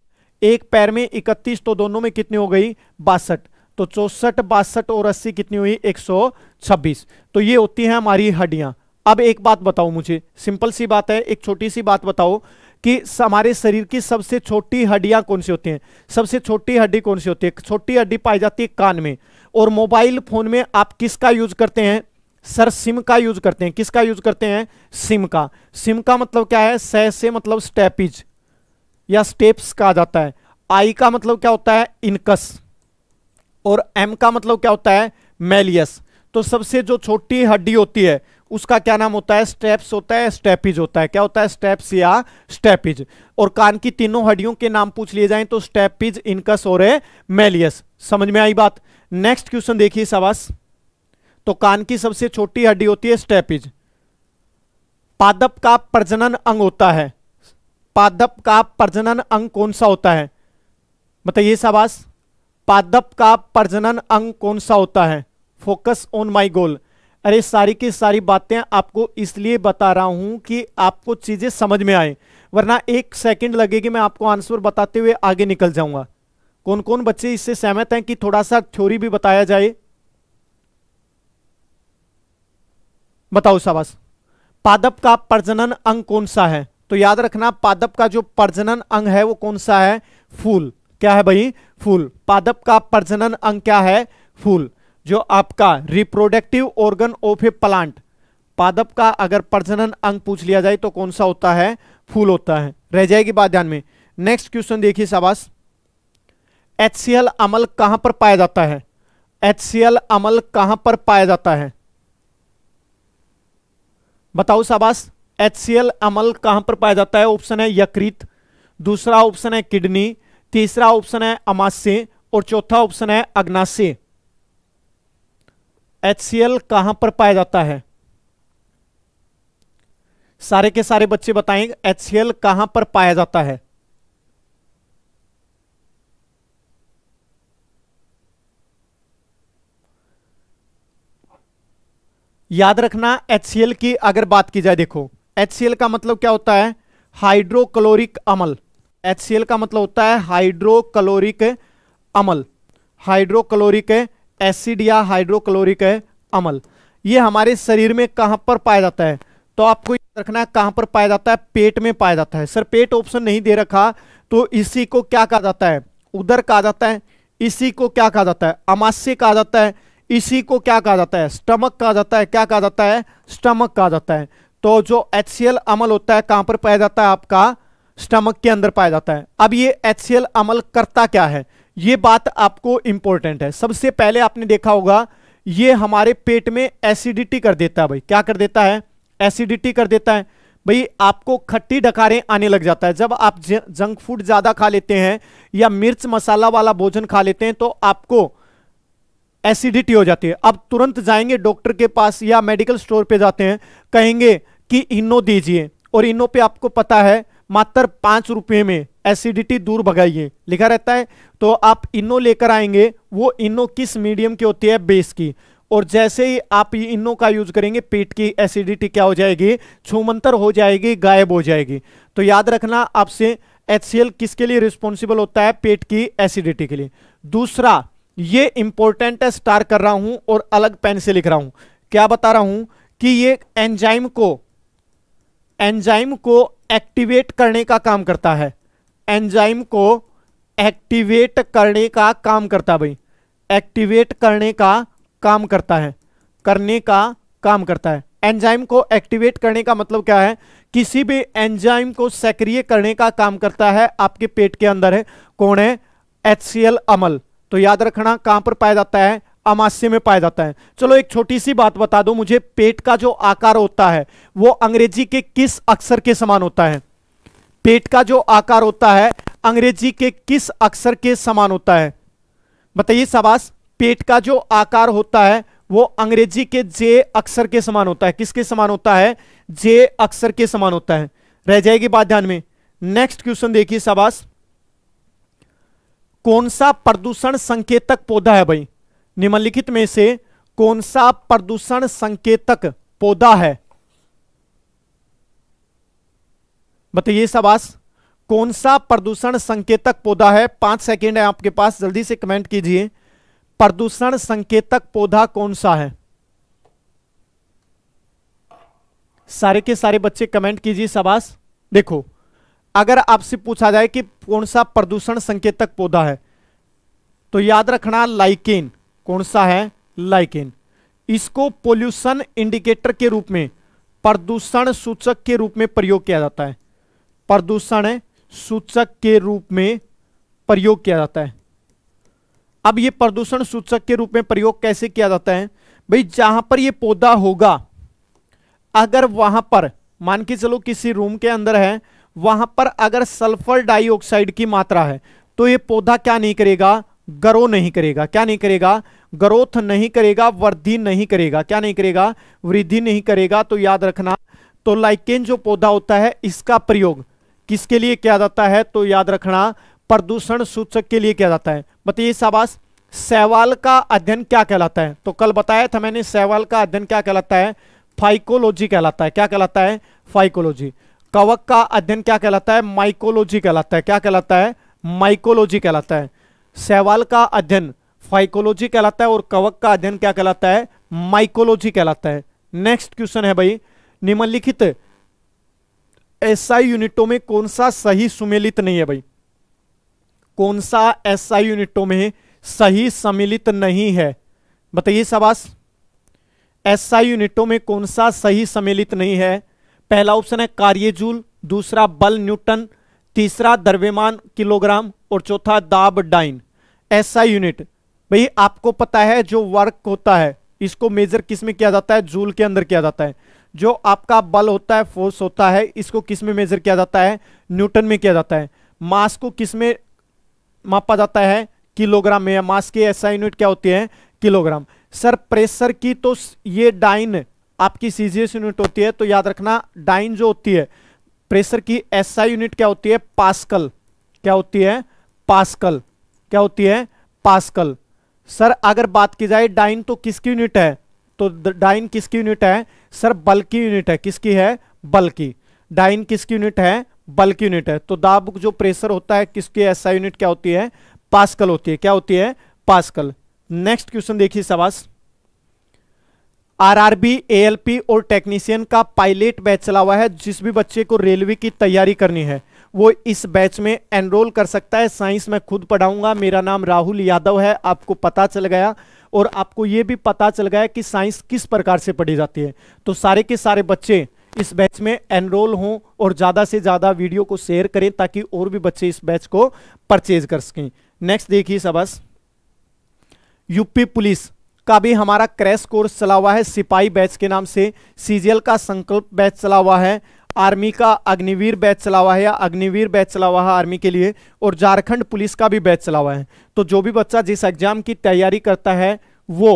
एक पैर में इकतीस तो दोनों में कितनी हो गई बासठ तो चौसठ बासठ और अस्सी कितनी हुई एक सौ छब्बीस तो ये होती है हमारी हड्डियां अब एक बात बताओ मुझे सिंपल सी बात है एक छोटी सी बात बताओ कि हमारे शरीर की सबसे छोटी हड्डियां कौन सी होती हैं सबसे छोटी हड्डी कौन सी होती है छोटी हड्डी पाई जाती है कान में और मोबाइल फोन में आप किसका यूज करते हैं सर सिम का यूज करते हैं किसका यूज करते हैं सिम का सिम का मतलब क्या है स से मतलब स्टेपिज या स्टेप्स कहा जाता है आई का मतलब क्या होता है इनकस और एम का मतलब क्या होता है मेलियस तो सबसे जो छोटी हड्डी होती है उसका क्या नाम होता है स्टेप्स होता है स्टेपिज होता है क्या होता है स्टेप्स या स्टेपिज और कान की तीनों हड्डियों के नाम पूछ लिए जाए तो स्टेपिज इनकस और मेलियस समझ में आई बात नेक्स्ट क्वेश्चन देखिए सवास तो कान की सबसे छोटी हड्डी होती है स्टेपिज पादप का प्रजनन अंग होता है पादप का प्रजनन अंग कौन सा होता है बताइए शाबाश पादप का प्रजनन अंग कौन सा होता है फोकस ऑन माई गोल अरे सारी की सारी बातें आपको इसलिए बता रहा हूँ कि आपको चीज़ें समझ में आए वरना एक सेकंड लगेगी मैं आपको आंसर बताते हुए आगे निकल जाऊँगा कौन कौन बच्चे इससे सहमत हैं कि थोड़ा सा थ्योरी भी बताया जाए बताओ शाबाश पादप का प्रजनन अंग कौन सा है तो याद रखना पादप का जो प्रजनन अंग है वो कौन सा है फूल क्या है भाई फूल पादप का प्रजनन अंग क्या है फूल जो आपका reproductive organ of a plant पादप का अगर प्रजनन अंग पूछ लिया जाए तो कौन सा होता है फूल होता है रह जाएगी बात ध्यान में नेक्स्ट क्वेश्चन देखिए सबास एच अमल कहां पर पाया जाता है एच अमल कहां पर पाया जाता है बताओ सबास एच अमल कहां पर पाया जाता है ऑप्शन है यकृत दूसरा ऑप्शन है किडनी तीसरा ऑप्शन है अमाश्य और चौथा ऑप्शन है अग्नाश्य एच सी एल कहां पर पाया जाता है सारे के सारे बच्चे बताएं एच सी एल कहां पर पाया जाता है याद रखना एच सी एल की अगर बात की जाए देखो एच सी एल का मतलब क्या होता है हाइड्रोक्लोरिक अमल एच सी एल का मतलब होता है हाइड्रोक्लोरिक अमल हाइड्रोक्लोरिक एसिड या हाइड्रोक्लोरिक अम्ल ये हमारे शरीर में कहाँ पर पाया जाता है तो आपको रखना है कहाँ पर पाया जाता है पेट में पाया जाता है सर पेट ऑप्शन नहीं दे रखा तो इसी को क्या कहा जाता है उधर कहा जाता है इसी को क्या कहा जाता है अमास्य कहा जाता है इसी को क्या कहा जाता है स्टमक कहा जाता है क्या कहा जाता है स्टमक कहा जाता है तो जो एच अमल होता है कहाँ पर पाया जाता है आपका स्टमक के अंदर पाया जाता है अब ये एच अमल करता क्या है ये बात आपको इंपॉर्टेंट है सबसे पहले आपने देखा होगा ये हमारे पेट में एसिडिटी कर देता है भाई क्या कर देता है एसिडिटी कर देता है भाई आपको खट्टी डकारें आने लग जाता है जब आप जंक फूड ज़्यादा खा लेते हैं या मिर्च मसाला वाला भोजन खा लेते हैं तो आपको एसिडिटी हो जाती है अब तुरंत जाएंगे डॉक्टर के पास या मेडिकल स्टोर पे जाते हैं कहेंगे कि इनो दीजिए और इनो पे आपको पता है मात्र पांच रुपये में एसिडिटी दूर भगाइए लिखा रहता है तो आप इनो लेकर आएंगे वो इनो किस मीडियम की होती है बेस की और जैसे ही आप इनो का यूज करेंगे पेट की एसिडिटी क्या हो जाएगी छुमंतर हो जाएगी गायब हो जाएगी तो याद रखना आपसे एच किसके लिए रिस्पॉन्सिबल होता है पेट की एसिडिटी के लिए दूसरा ये इंपॉर्टेंट है स्टार कर रहा हूं और अलग पेन से लिख रहा हूं क्या बता रहा हूं कि ये एंजाइम को एंजाइम को एक्टिवेट करने का काम करता है एंजाइम को एक्टिवेट करने का काम करता है भाई एक्टिवेट करने का काम करता है करने का काम करता है एंजाइम को एक्टिवेट करने का मतलब क्या है किसी भी एंजाइम को सक्रिय करने का काम करता है आपके पेट के अंदर है कौन है एच अमल तो याद रखना कहां पर पाया जाता है अमाश्य में पाया जाता है चलो एक छोटी सी बात बता दो मुझे पेट का जो आकार होता है वो अंग्रेजी के किस अक्षर के समान होता है पेट का जो आकार होता है अंग्रेजी के किस अक्षर के समान होता है बताइए सबास पेट का जो आकार होता है वो अंग्रेजी के जे अक्षर के समान होता है किसके समान होता है जे अक्षर के समान होता है रह जाएगी बात ध्यान में नेक्स्ट क्वेश्चन देखिए सबास कौन सा प्रदूषण संकेतक पौधा है भाई निम्नलिखित में से कौन सा प्रदूषण संकेतक पौधा है बताइए सबास कौन सा प्रदूषण संकेतक पौधा है पांच सेकेंड है आपके पास जल्दी से कमेंट कीजिए प्रदूषण संकेतक पौधा कौन सा है सारे के सारे बच्चे कमेंट कीजिए सबास देखो अगर आपसे पूछा जाए कि कौन सा प्रदूषण संकेतक पौधा है तो याद रखना लाइकेन कौन सा है लाइकेन इसको पोल्यूशन इंडिकेटर के रूप में प्रदूषण सूचक के रूप में प्रयोग किया जाता है प्रदूषण सूचक के रूप में प्रयोग किया जाता है अब ये प्रदूषण सूचक के रूप में प्रयोग कैसे किया जाता है भाई जहां पर ये पौधा होगा अगर वहां पर मान के चलो किसी रूम के अंदर है वहां पर अगर सल्फर डाइऑक्साइड की मात्रा है तो ये पौधा क्या नहीं करेगा ग्रो नहीं करेगा क्या नहीं करेगा ग्रोथ नहीं करेगा वृद्धि नहीं करेगा क्या नहीं करेगा वृद्धि नहीं करेगा तो याद रखना तो लाइकेन जो पौधा होता है इसका प्रयोग किसके लिए किया जाता है तो याद रखना प्रदूषण सूचक के लिए किया जाता है बताइए शाबाश सवाल का अध्ययन क्या कहलाता है तो कल बताया था मैंने सवाल का अध्ययन क्या कहलाता है फाइकोलॉजी कहलाता है क्या कहलाता है फाइकोलॉजी कवक का अध्ययन क्या कहलाता है माइकोलॉजी कहलाता है क्या कहलाता है माइकोलॉजी कहलाता है सवाल का अध्ययन फाइकोलॉजी कहलाता है और कवक का अध्ययन क्या कहलाता है माइकोलॉजी कहलाता है नेक्स्ट क्वेश्चन है भाई निम्नलिखित एसआई यूनिटों में कौन सा सही सुमेलित नहीं है भाई कौन सा एसआई यूनिटों में सही सम्मिलित नहीं है बताइए सबास एसआई यूनिटों में कौन सा सही सम्मिलित नहीं है पहला ऑप्शन है कार्य जूल दूसरा बल न्यूटन तीसरा द्रव्यमान किलोग्राम और चौथा दाब डाइन एसआई यूनिट भाई आपको पता है जो वर्क होता है इसको मेजर किस में किया जाता है जूल के अंदर किया जाता है जो आपका बल होता है फोर्स होता है इसको किस में मेजर किया जाता है न्यूटन में किया जाता है मास को किस में मापा जाता है किलोग्राम में मास की ऐसा यूनिट क्या होती है किलोग्राम सर प्रेशर की तो ये डाइन आपकी सीजीएस यूनिट होती है तो याद रखना डाइन जो होती है प्रेशर की ऐसा यूनिट क्या होती है पास्कल क्या होती है पास्कल क्या होती है पास्कल सर अगर बात की जाए डाइन तो किसकी यूनिट है तो डाइन किसकी यूनिट है सर बल की यूनिट है किसकी है बल की डाइन किसकी यूनिट है बल की यूनिट है तो दाब जो प्रेशर होता है किसकी ऐसा यूनिट क्या होती है पास्कल होती है क्या होती है पास्कल नेक्स्ट क्वेश्चन देखिए सवास आरआरबी एएलपी और टेक्नीशियन का पायलट बैच चला हुआ है जिस भी बच्चे को रेलवे की तैयारी करनी है वो इस बैच में एनरोल कर सकता है साइंस में खुद पढ़ाऊंगा मेरा नाम राहुल यादव है आपको पता चल गया और आपको ये भी पता चल गया कि साइंस किस प्रकार से पढ़ी जाती है तो सारे के सारे बच्चे इस बैच में एनरोल हों और ज़्यादा से ज़्यादा वीडियो को शेयर करें ताकि और भी बच्चे इस बैच को परचेज कर सकें नेक्स्ट देखिए सबस यूपी पुलिस का भी हमारा क्रैश कोर्स चला हुआ है सिपाही बैच के नाम से सीजीएल का संकल्प बैच चला हुआ है आर्मी का अग्निवीर बैच चला हुआ है या अग्निवीर बैच चला हुआ है आर्मी के लिए और झारखंड पुलिस का भी बैच चला हुआ है तो जो भी बच्चा जिस एग्जाम की तैयारी करता है वो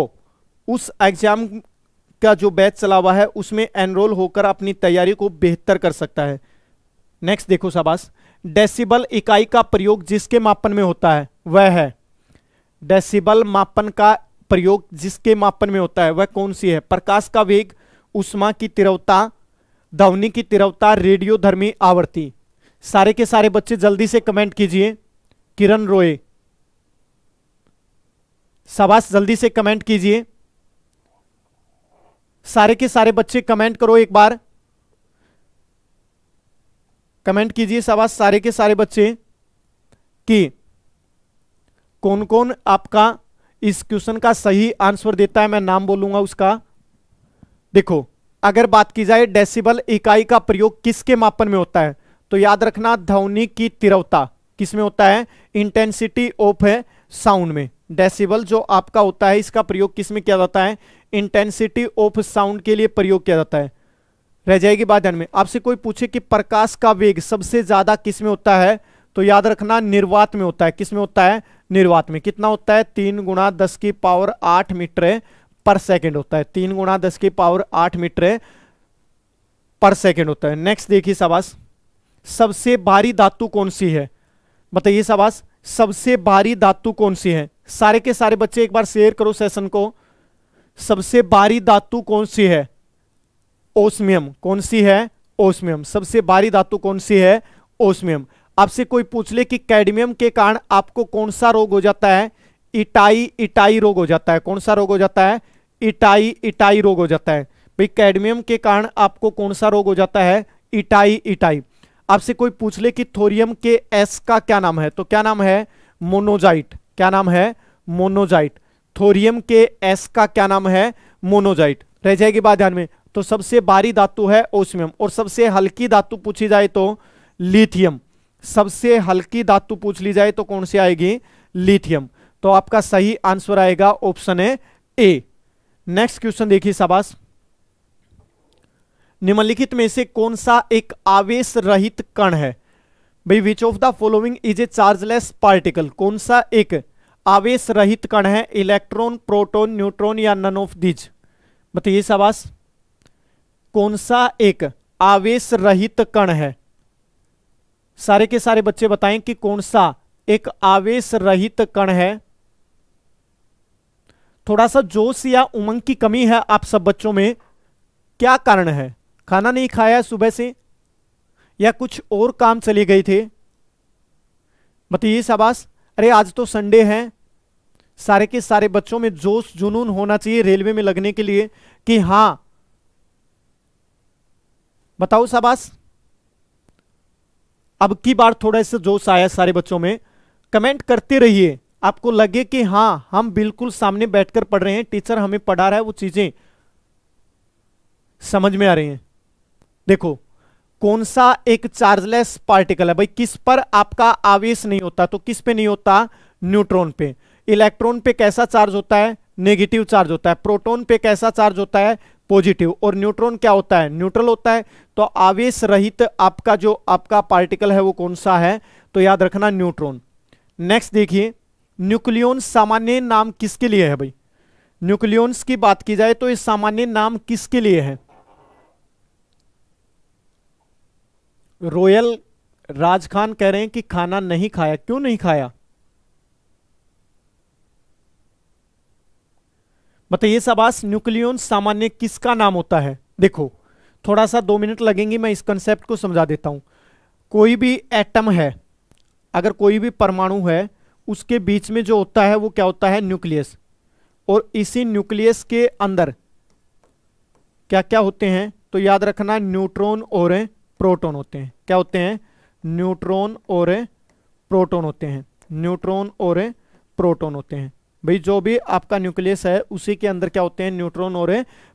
उस एग्जाम का जो बैच चला हुआ है उसमें एनरोल होकर अपनी तैयारी को बेहतर कर सकता है नेक्स्ट देखो शाबाश डेसिबल इकाई का प्रयोग जिसके मापन में होता है वह है डेसिबल मापन का प्रयोग जिसके मापन में होता है वह कौन सी है प्रकाश का वेग उष्मा की तिरवता धवनी की तिरवतार रेडियो धर्मी आवर्ती सारे के सारे बच्चे जल्दी से कमेंट कीजिए किरण रोए शाबाश जल्दी से कमेंट कीजिए सारे के सारे बच्चे कमेंट करो एक बार कमेंट कीजिए शाबाश सारे के सारे बच्चे कि कौन कौन आपका इस क्वेश्चन का सही आंसर देता है मैं नाम बोलूंगा उसका देखो अगर बात की जाए डेसिबल इकाई का प्रयोग किसके मापन में होता है तो याद रखना ध्वनि की तीव्रता में होता है इंटेंसिटी ऑफ है साउंड में डेसिबल जो आपका होता है इसका प्रयोग में किया जाता है इंटेंसिटी ऑफ साउंड के लिए प्रयोग किया जाता है रह जाएगी बात ध्यान में आपसे कोई पूछे कि प्रकाश का वेग सबसे ज्यादा किस में होता है तो याद रखना निर्वात में होता है किस में होता है निर्वात में कितना होता है तीन गुणा दस की पावर आठ मीटर है पर सेकेंड होता है तीन गुणा दस की पावर आठ मीटर पर सेकेंड होता है नेक्स्ट देखिए सवास सबसे भारी धातु कौन सी है बताइए सवास सबसे भारी धातु कौन सी है सारे के सारे बच्चे एक बार शेयर करो सेशन को सबसे भारी धातु कौन सी है ओस्मियम कौन सी है ओस्मियम सबसे भारी धातु कौन सी है ओस्मियम आपसे कोई पूछ ले कि कैडमियम के कारण आपको कौन सा रोग हो जाता है इटाई इटाई रोग हो जाता है कौन सा रोग हो जाता है इटाई इटाई रोग हो जाता है भाई कैडमियम के कारण आपको कौन सा रोग हो जाता है इटाई इटाई आपसे कोई पूछ ले कि थोरियम के एस का क्या नाम है तो क्या नाम है मोनोजाइट क्या नाम है मोनोजाइट थोरियम के एस का क्या नाम है मोनोजाइट रह जाएगी बात ध्यान में तो सबसे बारी धातु है ओसमियम और सबसे हल्की धातु पूछी जाए तो लिथियम सबसे हल्की धातु पूछ ली जाए तो कौन सी आएगी लिथियम तो आपका सही आंसर आएगा ऑप्शन है ए नेक्स्ट क्वेश्चन देखिए सबास निम्नलिखित में से कौन सा एक आवेश रहित कण है भाई which of the following is a chargeless particle कौन सा एक आवेश रहित कण है इलेक्ट्रॉन प्रोटॉन न्यूट्रॉन या नन ऑफ दिज बताइए सबास कौन सा एक आवेश रहित कण है सारे के सारे बच्चे बताएं कि कौन सा एक आवेश रहित कण है थोड़ा सा जोश या उमंग की कमी है आप सब बच्चों में क्या कारण है खाना नहीं खाया सुबह से या कुछ और काम चले गए थे बताइए शाबाश अरे आज तो संडे है सारे के सारे बच्चों में जोश जुनून होना चाहिए रेलवे में लगने के लिए कि हाँ बताओ शाबाश अब की बार थोड़ा सा जोश आया सारे बच्चों में कमेंट करते रहिए आपको लगे कि हाँ हम बिल्कुल सामने बैठकर पढ़ रहे हैं टीचर हमें पढ़ा रहा है वो चीज़ें समझ में आ रही हैं देखो कौन सा एक चार्जलेस पार्टिकल है भाई किस पर आपका आवेश नहीं होता तो किस पे नहीं होता न्यूट्रॉन पे इलेक्ट्रॉन पे कैसा चार्ज होता है नेगेटिव चार्ज होता है प्रोटॉन पे कैसा चार्ज होता है पॉजिटिव और न्यूट्रॉन क्या होता है न्यूट्रल होता है तो आवेश रहित आपका जो आपका पार्टिकल है वो कौन सा है तो याद रखना न्यूट्रॉन नेक्स्ट देखिए न्यूक्लियन सामान्य नाम किसके लिए है भाई न्यूक्लियंस की बात की जाए तो ये सामान्य नाम किसके लिए है रोयल राज खान कह रहे हैं कि खाना नहीं खाया क्यों नहीं खाया बताइए सबास न्यूक्लियोन सामान्य किसका नाम होता है देखो थोड़ा सा दो मिनट लगेंगे मैं इस कंसेप्ट को समझा देता हूं कोई भी एटम है अगर कोई भी परमाणु है उसके बीच में जो होता है वो क्या होता है न्यूक्लियस और इसी न्यूक्लियस के अंदर क्या क्या होते हैं तो याद रखना न्यूट्रॉन और प्रोटॉन होते हैं क्या होते हैं न्यूट्रॉन और प्रोटॉन होते हैं न्यूट्रॉन और प्रोटॉन होते हैं भाई जो भी आपका न्यूक्लियस है उसी के अंदर क्या होते हैं न्यूट्रॉन और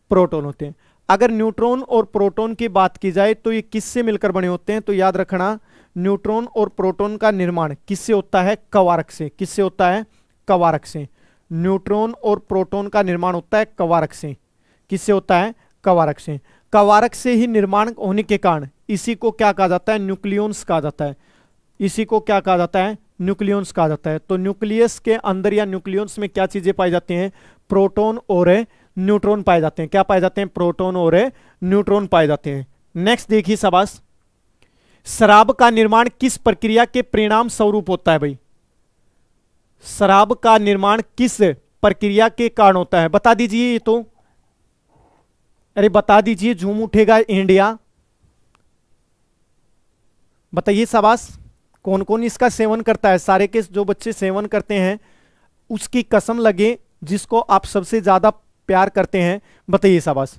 प्रोटॉन होते हैं अगर न्यूट्रॉन और प्रोटॉन की बात की जाए तो ये किससे मिलकर बने होते हैं तो याद रखना न्यूट्रॉन और प्रोटॉन का निर्माण किससे होता है कवारक से किससे होता है कवारक से न्यूट्रॉन और प्रोटॉन का निर्माण होता है कवारक से किससे होता है कवारक से कवारक से ही निर्माण होने के कारण इसी को क्या कहा जाता है न्यूक्लियोन्स कहा जाता है इसी को क्या कहा जाता है न्यूक्लियोन्स कहा जाता है तो न्यूक्लियस के अंदर या न्यूक्लियोन्स में क्या चीज़ें पाई जाती हैं प्रोटोन और न्यूट्रॉन पाए जाते हैं क्या पाए जाते हैं प्रोटोन और न्यूट्रॉन पाए जाते हैं नेक्स्ट देखिए सबास शराब का निर्माण किस प्रक्रिया के परिणाम स्वरूप होता है भाई शराब का निर्माण किस प्रक्रिया के कारण होता है बता दीजिए ये तो अरे बता दीजिए झूम उठेगा इंडिया बताइए सबास कौन कौन इसका सेवन करता है सारे के जो बच्चे सेवन करते हैं उसकी कसम लगे जिसको आप सबसे ज़्यादा प्यार करते हैं बताइए सबास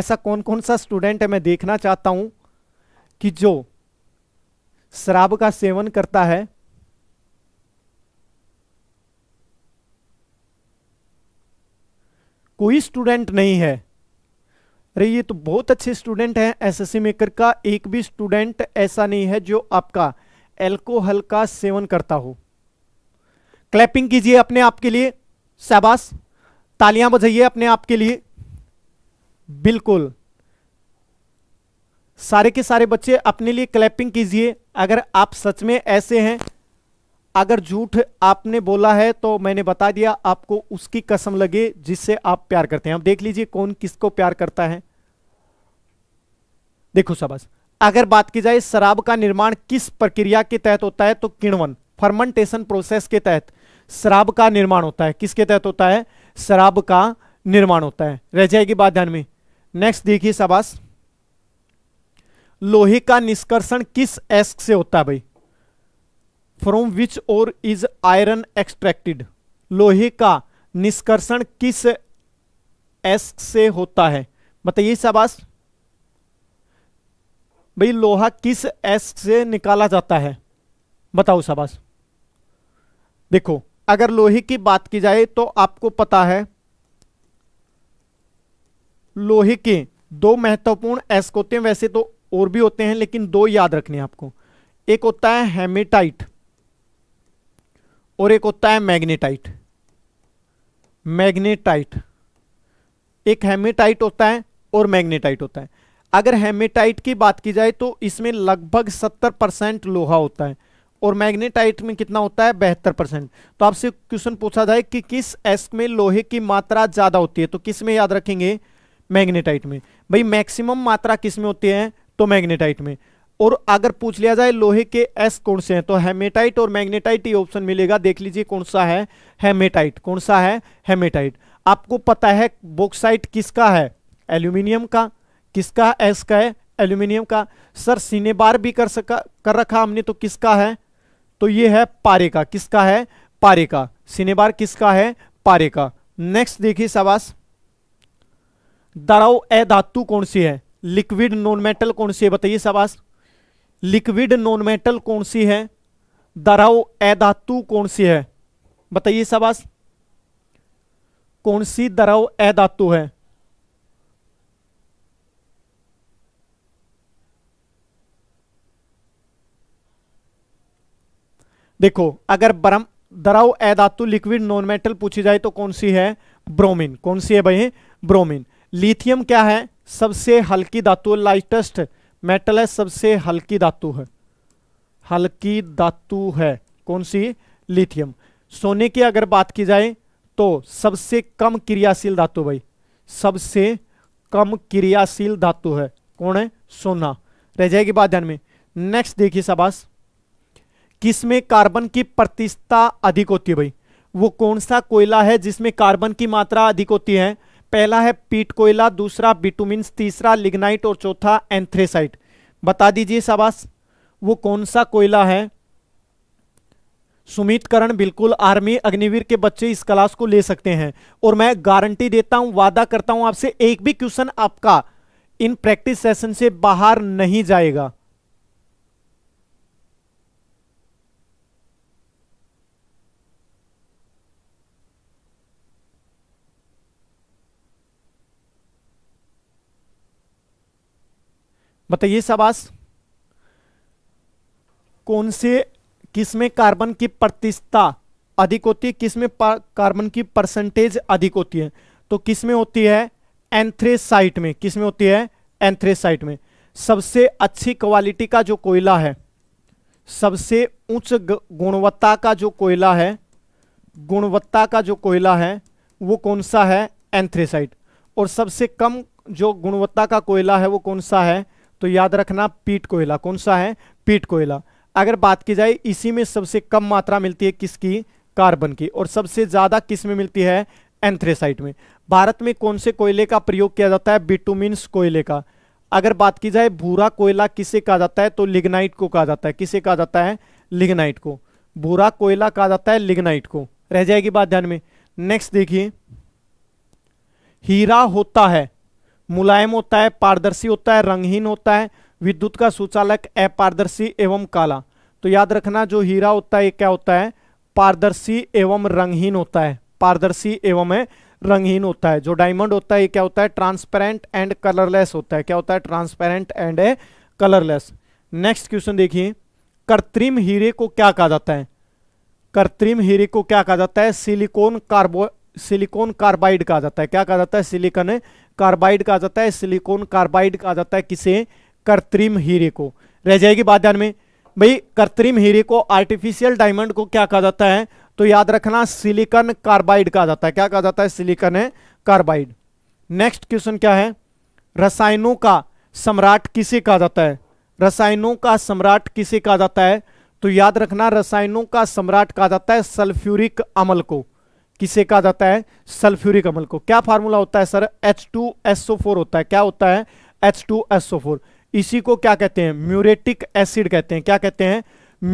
ऐसा कौन कौन सा स्टूडेंट है मैं देखना चाहता हूं कि जो शराब का सेवन करता है कोई स्टूडेंट नहीं है अरे ये तो बहुत अच्छे स्टूडेंट हैं एसएससी मेकर का एक भी स्टूडेंट ऐसा नहीं है जो आपका एल्कोहल का सेवन करता हो क्लैपिंग कीजिए अपने आप के लिए शहबाश तालियां बजाइए अपने आप के लिए बिल्कुल सारे के सारे बच्चे अपने लिए क्लैपिंग कीजिए अगर आप सच में ऐसे हैं अगर झूठ आपने बोला है तो मैंने बता दिया आपको उसकी कसम लगे जिससे आप प्यार करते हैं अब देख लीजिए कौन किसको प्यार करता है देखो शाबाश अगर बात की जाए शराब का निर्माण किस प्रक्रिया के तहत होता है तो किणवन फर्मेंटेशन प्रोसेस के तहत शराब का निर्माण होता है किसके तहत होता है शराब का निर्माण होता है रह जाएगी बात ध्यान में नेक्स्ट देखिए शाबाश लोहे का निष्कर्षण किस एस्क से होता है भाई फ्रॉम विच और इज आयरन एक्सट्रैक्टेड लोहे का निष्कर्षण किस एस्क से होता है बताइए शाबाश भाई लोहा किस एस्क से निकाला जाता है बताओ शाबाश देखो अगर लोहे की बात की जाए तो आपको पता है लोहे के दो महत्वपूर्ण एस्क होते हैं वैसे तो और भी होते हैं लेकिन दो याद रखने आपको एक होता है हेमेटाइट और एक होता है मैग्नेटाइट मैग्नेटाइट एक हेमेटाइट होता है और मैग्नेटाइट होता है अगर हेमेटाइट की बात की जाए तो इसमें लगभग सत्तर परसेंट लोहा होता है और मैग्नेटाइट में कितना होता है बहत्तर परसेंट तो आपसे क्वेश्चन पूछा जाए कि किस एस्क में लोहे की मात्रा ज़्यादा होती है तो किस में याद रखेंगे मैग्नेटाइट में भाई मैक्सिमम मात्रा किस में होती है तो मैग्नेटाइट में और अगर पूछ लिया जाए लोहे के एस कौन से हैं तो हेमेटाइट और मैग्नेटाइट ही ऑप्शन मिलेगा देख लीजिए कौन सा है हेमेटाइट कौन सा है हेमेटाइट आपको पता है बॉक्साइट किसका है एल्यूमिनियम का किसका एस का है एल्यूमिनियम का सर सीने बार भी कर सका कर रखा हमने तो किसका है तो ये है पारे का किसका है पारे का सीने बार किसका है पारे का नेक्स्ट देखिए सवास दराव ए धातु कौन सी है लिक्विड नॉन मेटल कौन सी है बताइए सवास लिक्विड नॉन मेटल कौन सी है दराव अधातु कौन सी है बताइए सवास कौन सी दराव अधातु है देखो अगर ब्रम दराव अधातु लिक्विड नॉन मेटल पूछी जाए तो कौन सी है ब्रोमीन कौन सी है भाई ब्रोमीन लिथियम क्या है सबसे हल्की धातु लाइटेस्ट मेटल है सबसे हल्की धातु है हल्की धातु है कौन सी लिथियम सोने की अगर बात की जाए तो सबसे कम क्रियाशील धातु भाई सबसे कम क्रियाशील धातु है कौन है सोना रह जाएगी बात ध्यान में नेक्स्ट देखिए सबास किसमें कार्बन की प्रतिष्ठा अधिक होती है भाई वो कौन सा कोयला है जिसमें कार्बन की मात्रा अधिक होती है पहला है पीट कोयला दूसरा बिटुमिन्स तीसरा लिग्नाइट और चौथा एंथ्रेसाइट बता दीजिए शाबाश वो कौन सा कोयला है सुमित करण बिल्कुल आर्मी अग्निवीर के बच्चे इस क्लास को ले सकते हैं और मैं गारंटी देता हूं वादा करता हूं आपसे एक भी क्वेश्चन आपका इन प्रैक्टिस सेशन से बाहर नहीं जाएगा बताइए शाबाश कौन से किसमें कार्बन की प्रतिष्ठा अधिक होती है किसमें कार्बन की परसेंटेज अधिक होती है तो किसमें होती है एंथ्रेसाइट में किसमें होती है एंथ्रेसाइट में सबसे अच्छी क्वालिटी का जो कोयला है सबसे उच्च गुणवत्ता का जो कोयला है गुणवत्ता का जो कोयला है वो कौन सा है एंथ्रेसाइट और सबसे कम जो गुणवत्ता का कोयला है वो कौन सा है तो याद रखना पीट कोयला कौन सा है पीट कोयला अगर बात की जाए इसी में सबसे कम मात्रा मिलती है किसकी कार्बन की और सबसे ज्यादा किस में मिलती है एंथ्रेसाइट में भारत में कौन से कोयले का प्रयोग किया जाता है बिटुमिन कोयले का अगर बात की जाए भूरा कोयला किसे कहा जाता है तो लिग्नाइट को कहा जाता है किसे कहा जाता है लिग्नाइट को भूरा कोयला कहा जाता है लिग्नाइट को रह जाएगी बात ध्यान में नेक्स्ट देखिए हीरा होता है मुलायम होता है पारदर्शी होता है रंगहीन होता है विद्युत का सुचालक अपारदर्शी एवं काला तो याद रखना जो हीरा होता है ये क्या होता है पारदर्शी एवं रंगहीन होता है पारदर्शी एवं है रंगहीन होता है जो डायमंड होता है ये क्या होता है ट्रांसपेरेंट एंड कलरलेस होता है क्या होता है transparent and a colourless next question देखिए कृत्रिम हीरे को क्या कहा जाता है कृत्रिम हीरे को क्या कहा जाता है सिलिकॉन कार्बो सिलिकॉन कार्बाइड कहा जाता है क्या कहा जाता है सिलिकॉन कार्बाइड कहा जाता है सिलिकॉन कार्बाइड कहा जाता है किसे कृत्रिम हीरे को रह जाएगी बात ध्यान में भाई कृत्रिम हीरे को आर्टिफिशियल डायमंड को क्या कहा जाता है तो याद रखना सिलिकॉन कार्बाइड कहा जाता है क्या कहा जाता है सिलिकॉन है कार्बाइड नेक्स्ट क्वेश्चन क्या है रसायनों का सम्राट किसे कहा जाता है रसायनों का सम्राट किसे कहा जाता है तो याद रखना रसायनों का सम्राट कहा जाता है सल्फ्यूरिक अमल को किसे कहा जाता है सल्फ्यूरिक अम्ल को क्या फार्मूला होता है सर एच टू होता है क्या होता है एच टू इसी को क्या कहते हैं म्यूरेटिक एसिड कहते हैं क्या कहते हैं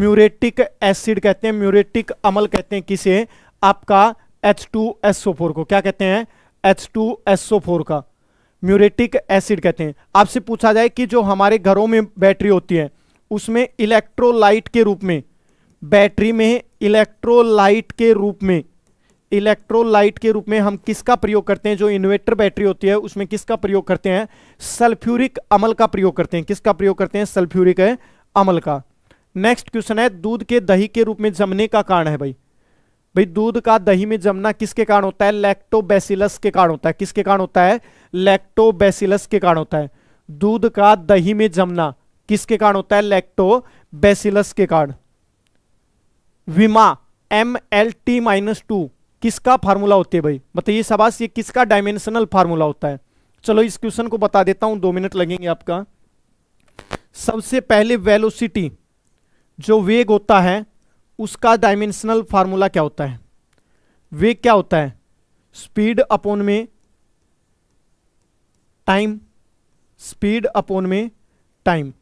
म्यूरेटिक एसिड कहते हैं म्यूरेटिक अमल कहते हैं किसे आपका H2SO4 को क्या कहते हैं H2SO4 का म्यूरेटिक एसिड कहते हैं आपसे पूछा जाए कि जो हमारे घरों में बैटरी होती है उसमें इलेक्ट्रोलाइट के रूप में बैटरी में इलेक्ट्रोलाइट के रूप में इलेक्ट्रोलाइट के रूप में हम किसका प्रयोग करते हैं जो इन्वेटर बैटरी होती है उसमें किसका प्रयोग करते हैं सल्फ्यूरिक अमल का प्रयोग करते हैं किसका प्रयोग करते हैं सल्फ्यूरिक है अमल का नेक्स्ट क्वेश्चन है दूध के दही के रूप में जमने का कारण है भाई भाई दूध का दही में जमना किसके कारण होता है लैक्टोबैसिलस के कारण होता है किसके कारण होता है लैक्टोबैसिलस के कारण होता है दूध का दही में जमना किसके कारण होता है लैक्टोबैसिलस के कारण विमा M L T minus two किसका फार्मूला होती है भाई बताइए मतलब शाबाश ये किसका डायमेंशनल फार्मूला होता है चलो इस क्वेश्चन को बता देता हूं दो मिनट लगेंगे आपका सबसे पहले वेलोसिटी जो वेग होता है उसका डायमेंशनल फार्मूला क्या होता है वेग क्या होता है स्पीड अपोन में टाइम स्पीड अपोन में टाइम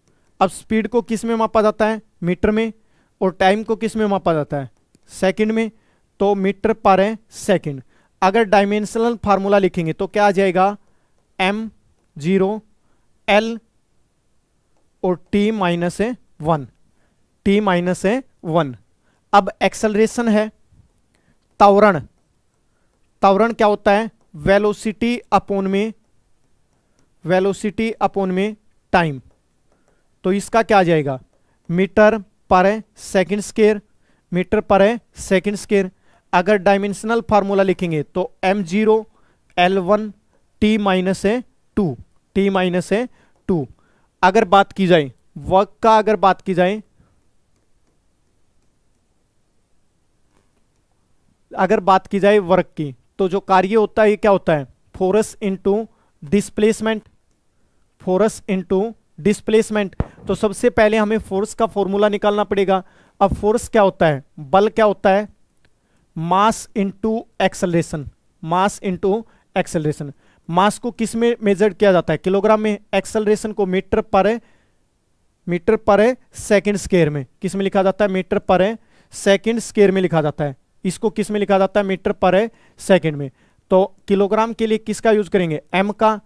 अब स्पीड को किस में मापा जाता है मीटर में और टाइम को किस में मापा जाता है सेकंड में तो मीटर पर सेकेंड अगर डायमेंशनल फार्मूला लिखेंगे तो क्या आ जाएगा एम जीरो एल और टी माइनस है वन टी माइनस है वन अब एक्सलरेशन है तवरण तावरण क्या होता है वेलोसिटी अपोन में वेलोसिटी अपोन में टाइम तो इसका क्या आ जाएगा मीटर पर सेकंड स्केयर मीटर पर सेकंड स्केयर अगर डायमेंशनल फार्मूला लिखेंगे तो M zero L one T minus है टू टी माइनस है टू अगर बात की जाए वर्क का अगर बात की जाए अगर बात की जाए वर्क की तो जो कार्य होता है ये क्या होता है force into displacement force into displacement तो सबसे पहले हमें फोर्स का फॉर्मूला निकालना पड़ेगा अब फोर्स क्या होता है बल क्या होता है mass into acceleration mass into acceleration mass को किस में मेजर किया जाता है किलोग्राम में एक्सलेशन को मीटर पर मीटर पर सेकंड स्केयर में किस में लिखा जाता है मीटर पर सेकंड स्केयर में लिखा जाता है इसको किस में लिखा जाता है मीटर पर सेकंड में तो किलोग्राम के लिए किसका यूज करेंगे एम का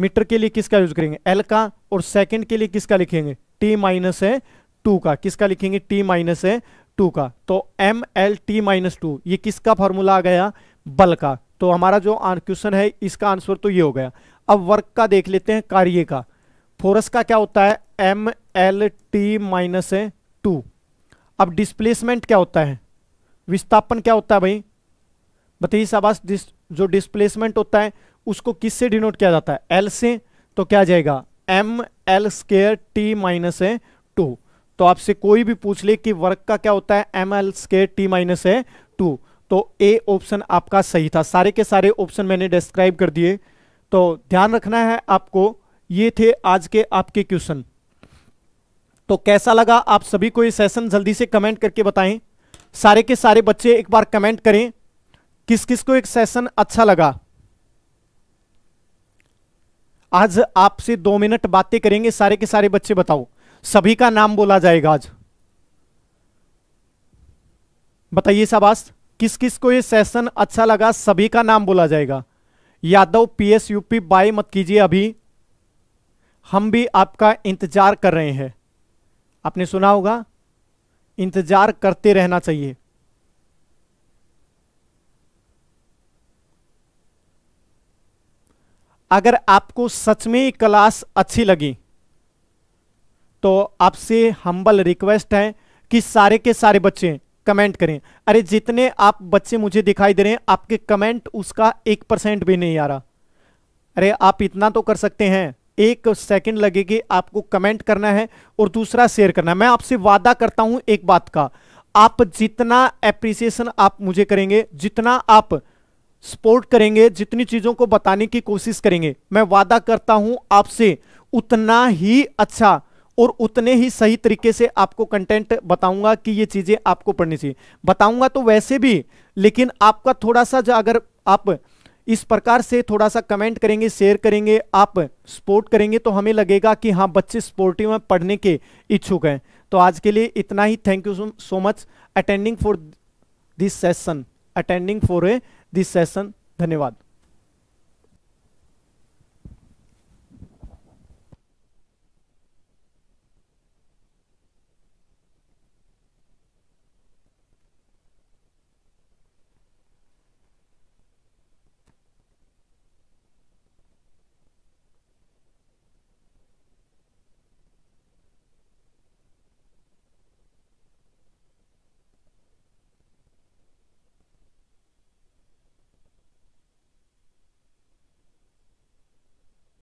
मीटर के लिए किसका यूज करेंगे एल का और सेकंड के लिए किसका लिखेंगे टी माइनस है टू का किसका लिखेंगे टी माइनस है टू का तो M L T minus two ये किसका फॉर्मूला आ गया बल का तो हमारा जो क्वेश्चन है इसका आंसर तो ये हो गया अब वर्क का देख लेते हैं कार्य का फोरस का क्या होता है M L T minus two अब डिस्प्लेसमेंट क्या होता है विस्थापन क्या होता है भाई बताइए शाबाश डिस जो डिस्प्लेसमेंट होता है उसको किससे डिनोट किया जाता है एल से तो क्या जाएगा M L square T minus two तो आपसे कोई भी पूछ ले कि वर्क का क्या होता है M L square T minus है टू तो ए ऑप्शन आपका सही था सारे के सारे ऑप्शन मैंने डिस्क्राइब कर दिए तो ध्यान रखना है आपको ये थे आज के आपके क्वेश्चन तो कैसा लगा आप सभी को ये सेशन जल्दी से कमेंट करके बताएं सारे के सारे बच्चे एक बार कमेंट करें किस किस को एक सेशन अच्छा लगा आज आपसे दो मिनट बातें करेंगे सारे के सारे बच्चे बताओ सभी का नाम बोला जाएगा आज बताइए शाबाश किस किस को ये सेशन अच्छा लगा सभी का नाम बोला जाएगा यादव पीएसयूपी बाय मत कीजिए अभी हम भी आपका इंतजार कर रहे हैं आपने सुना होगा इंतजार करते रहना चाहिए अगर आपको सच में क्लास अच्छी लगी तो आपसे हम्बल रिक्वेस्ट है कि सारे के सारे बच्चे कमेंट करें अरे जितने आप बच्चे मुझे दिखाई दे रहे हैं आपके कमेंट उसका एक परसेंट भी नहीं आ रहा अरे आप इतना तो कर सकते हैं एक सेकंड लगेगी आपको कमेंट करना है और दूसरा शेयर करना है मैं आपसे वादा करता हूं एक बात का आप जितना एप्रिसिएशन आप मुझे करेंगे जितना आप सपोर्ट करेंगे जितनी चीज़ों को बताने की कोशिश करेंगे मैं वादा करता हूं आपसे उतना ही अच्छा और उतने ही सही तरीके से आपको कंटेंट बताऊंगा कि ये चीजें आपको पढ़नी चाहिए बताऊंगा तो वैसे भी लेकिन आपका थोड़ा सा अगर आप इस प्रकार से थोड़ा सा कमेंट करेंगे शेयर करेंगे आप सपोर्ट करेंगे तो हमें लगेगा कि हाँ बच्चे सपोर्टिव में पढ़ने के इच्छुक हैं तो आज के लिए इतना ही thank you so much attending for this session attending for a this session धन्यवाद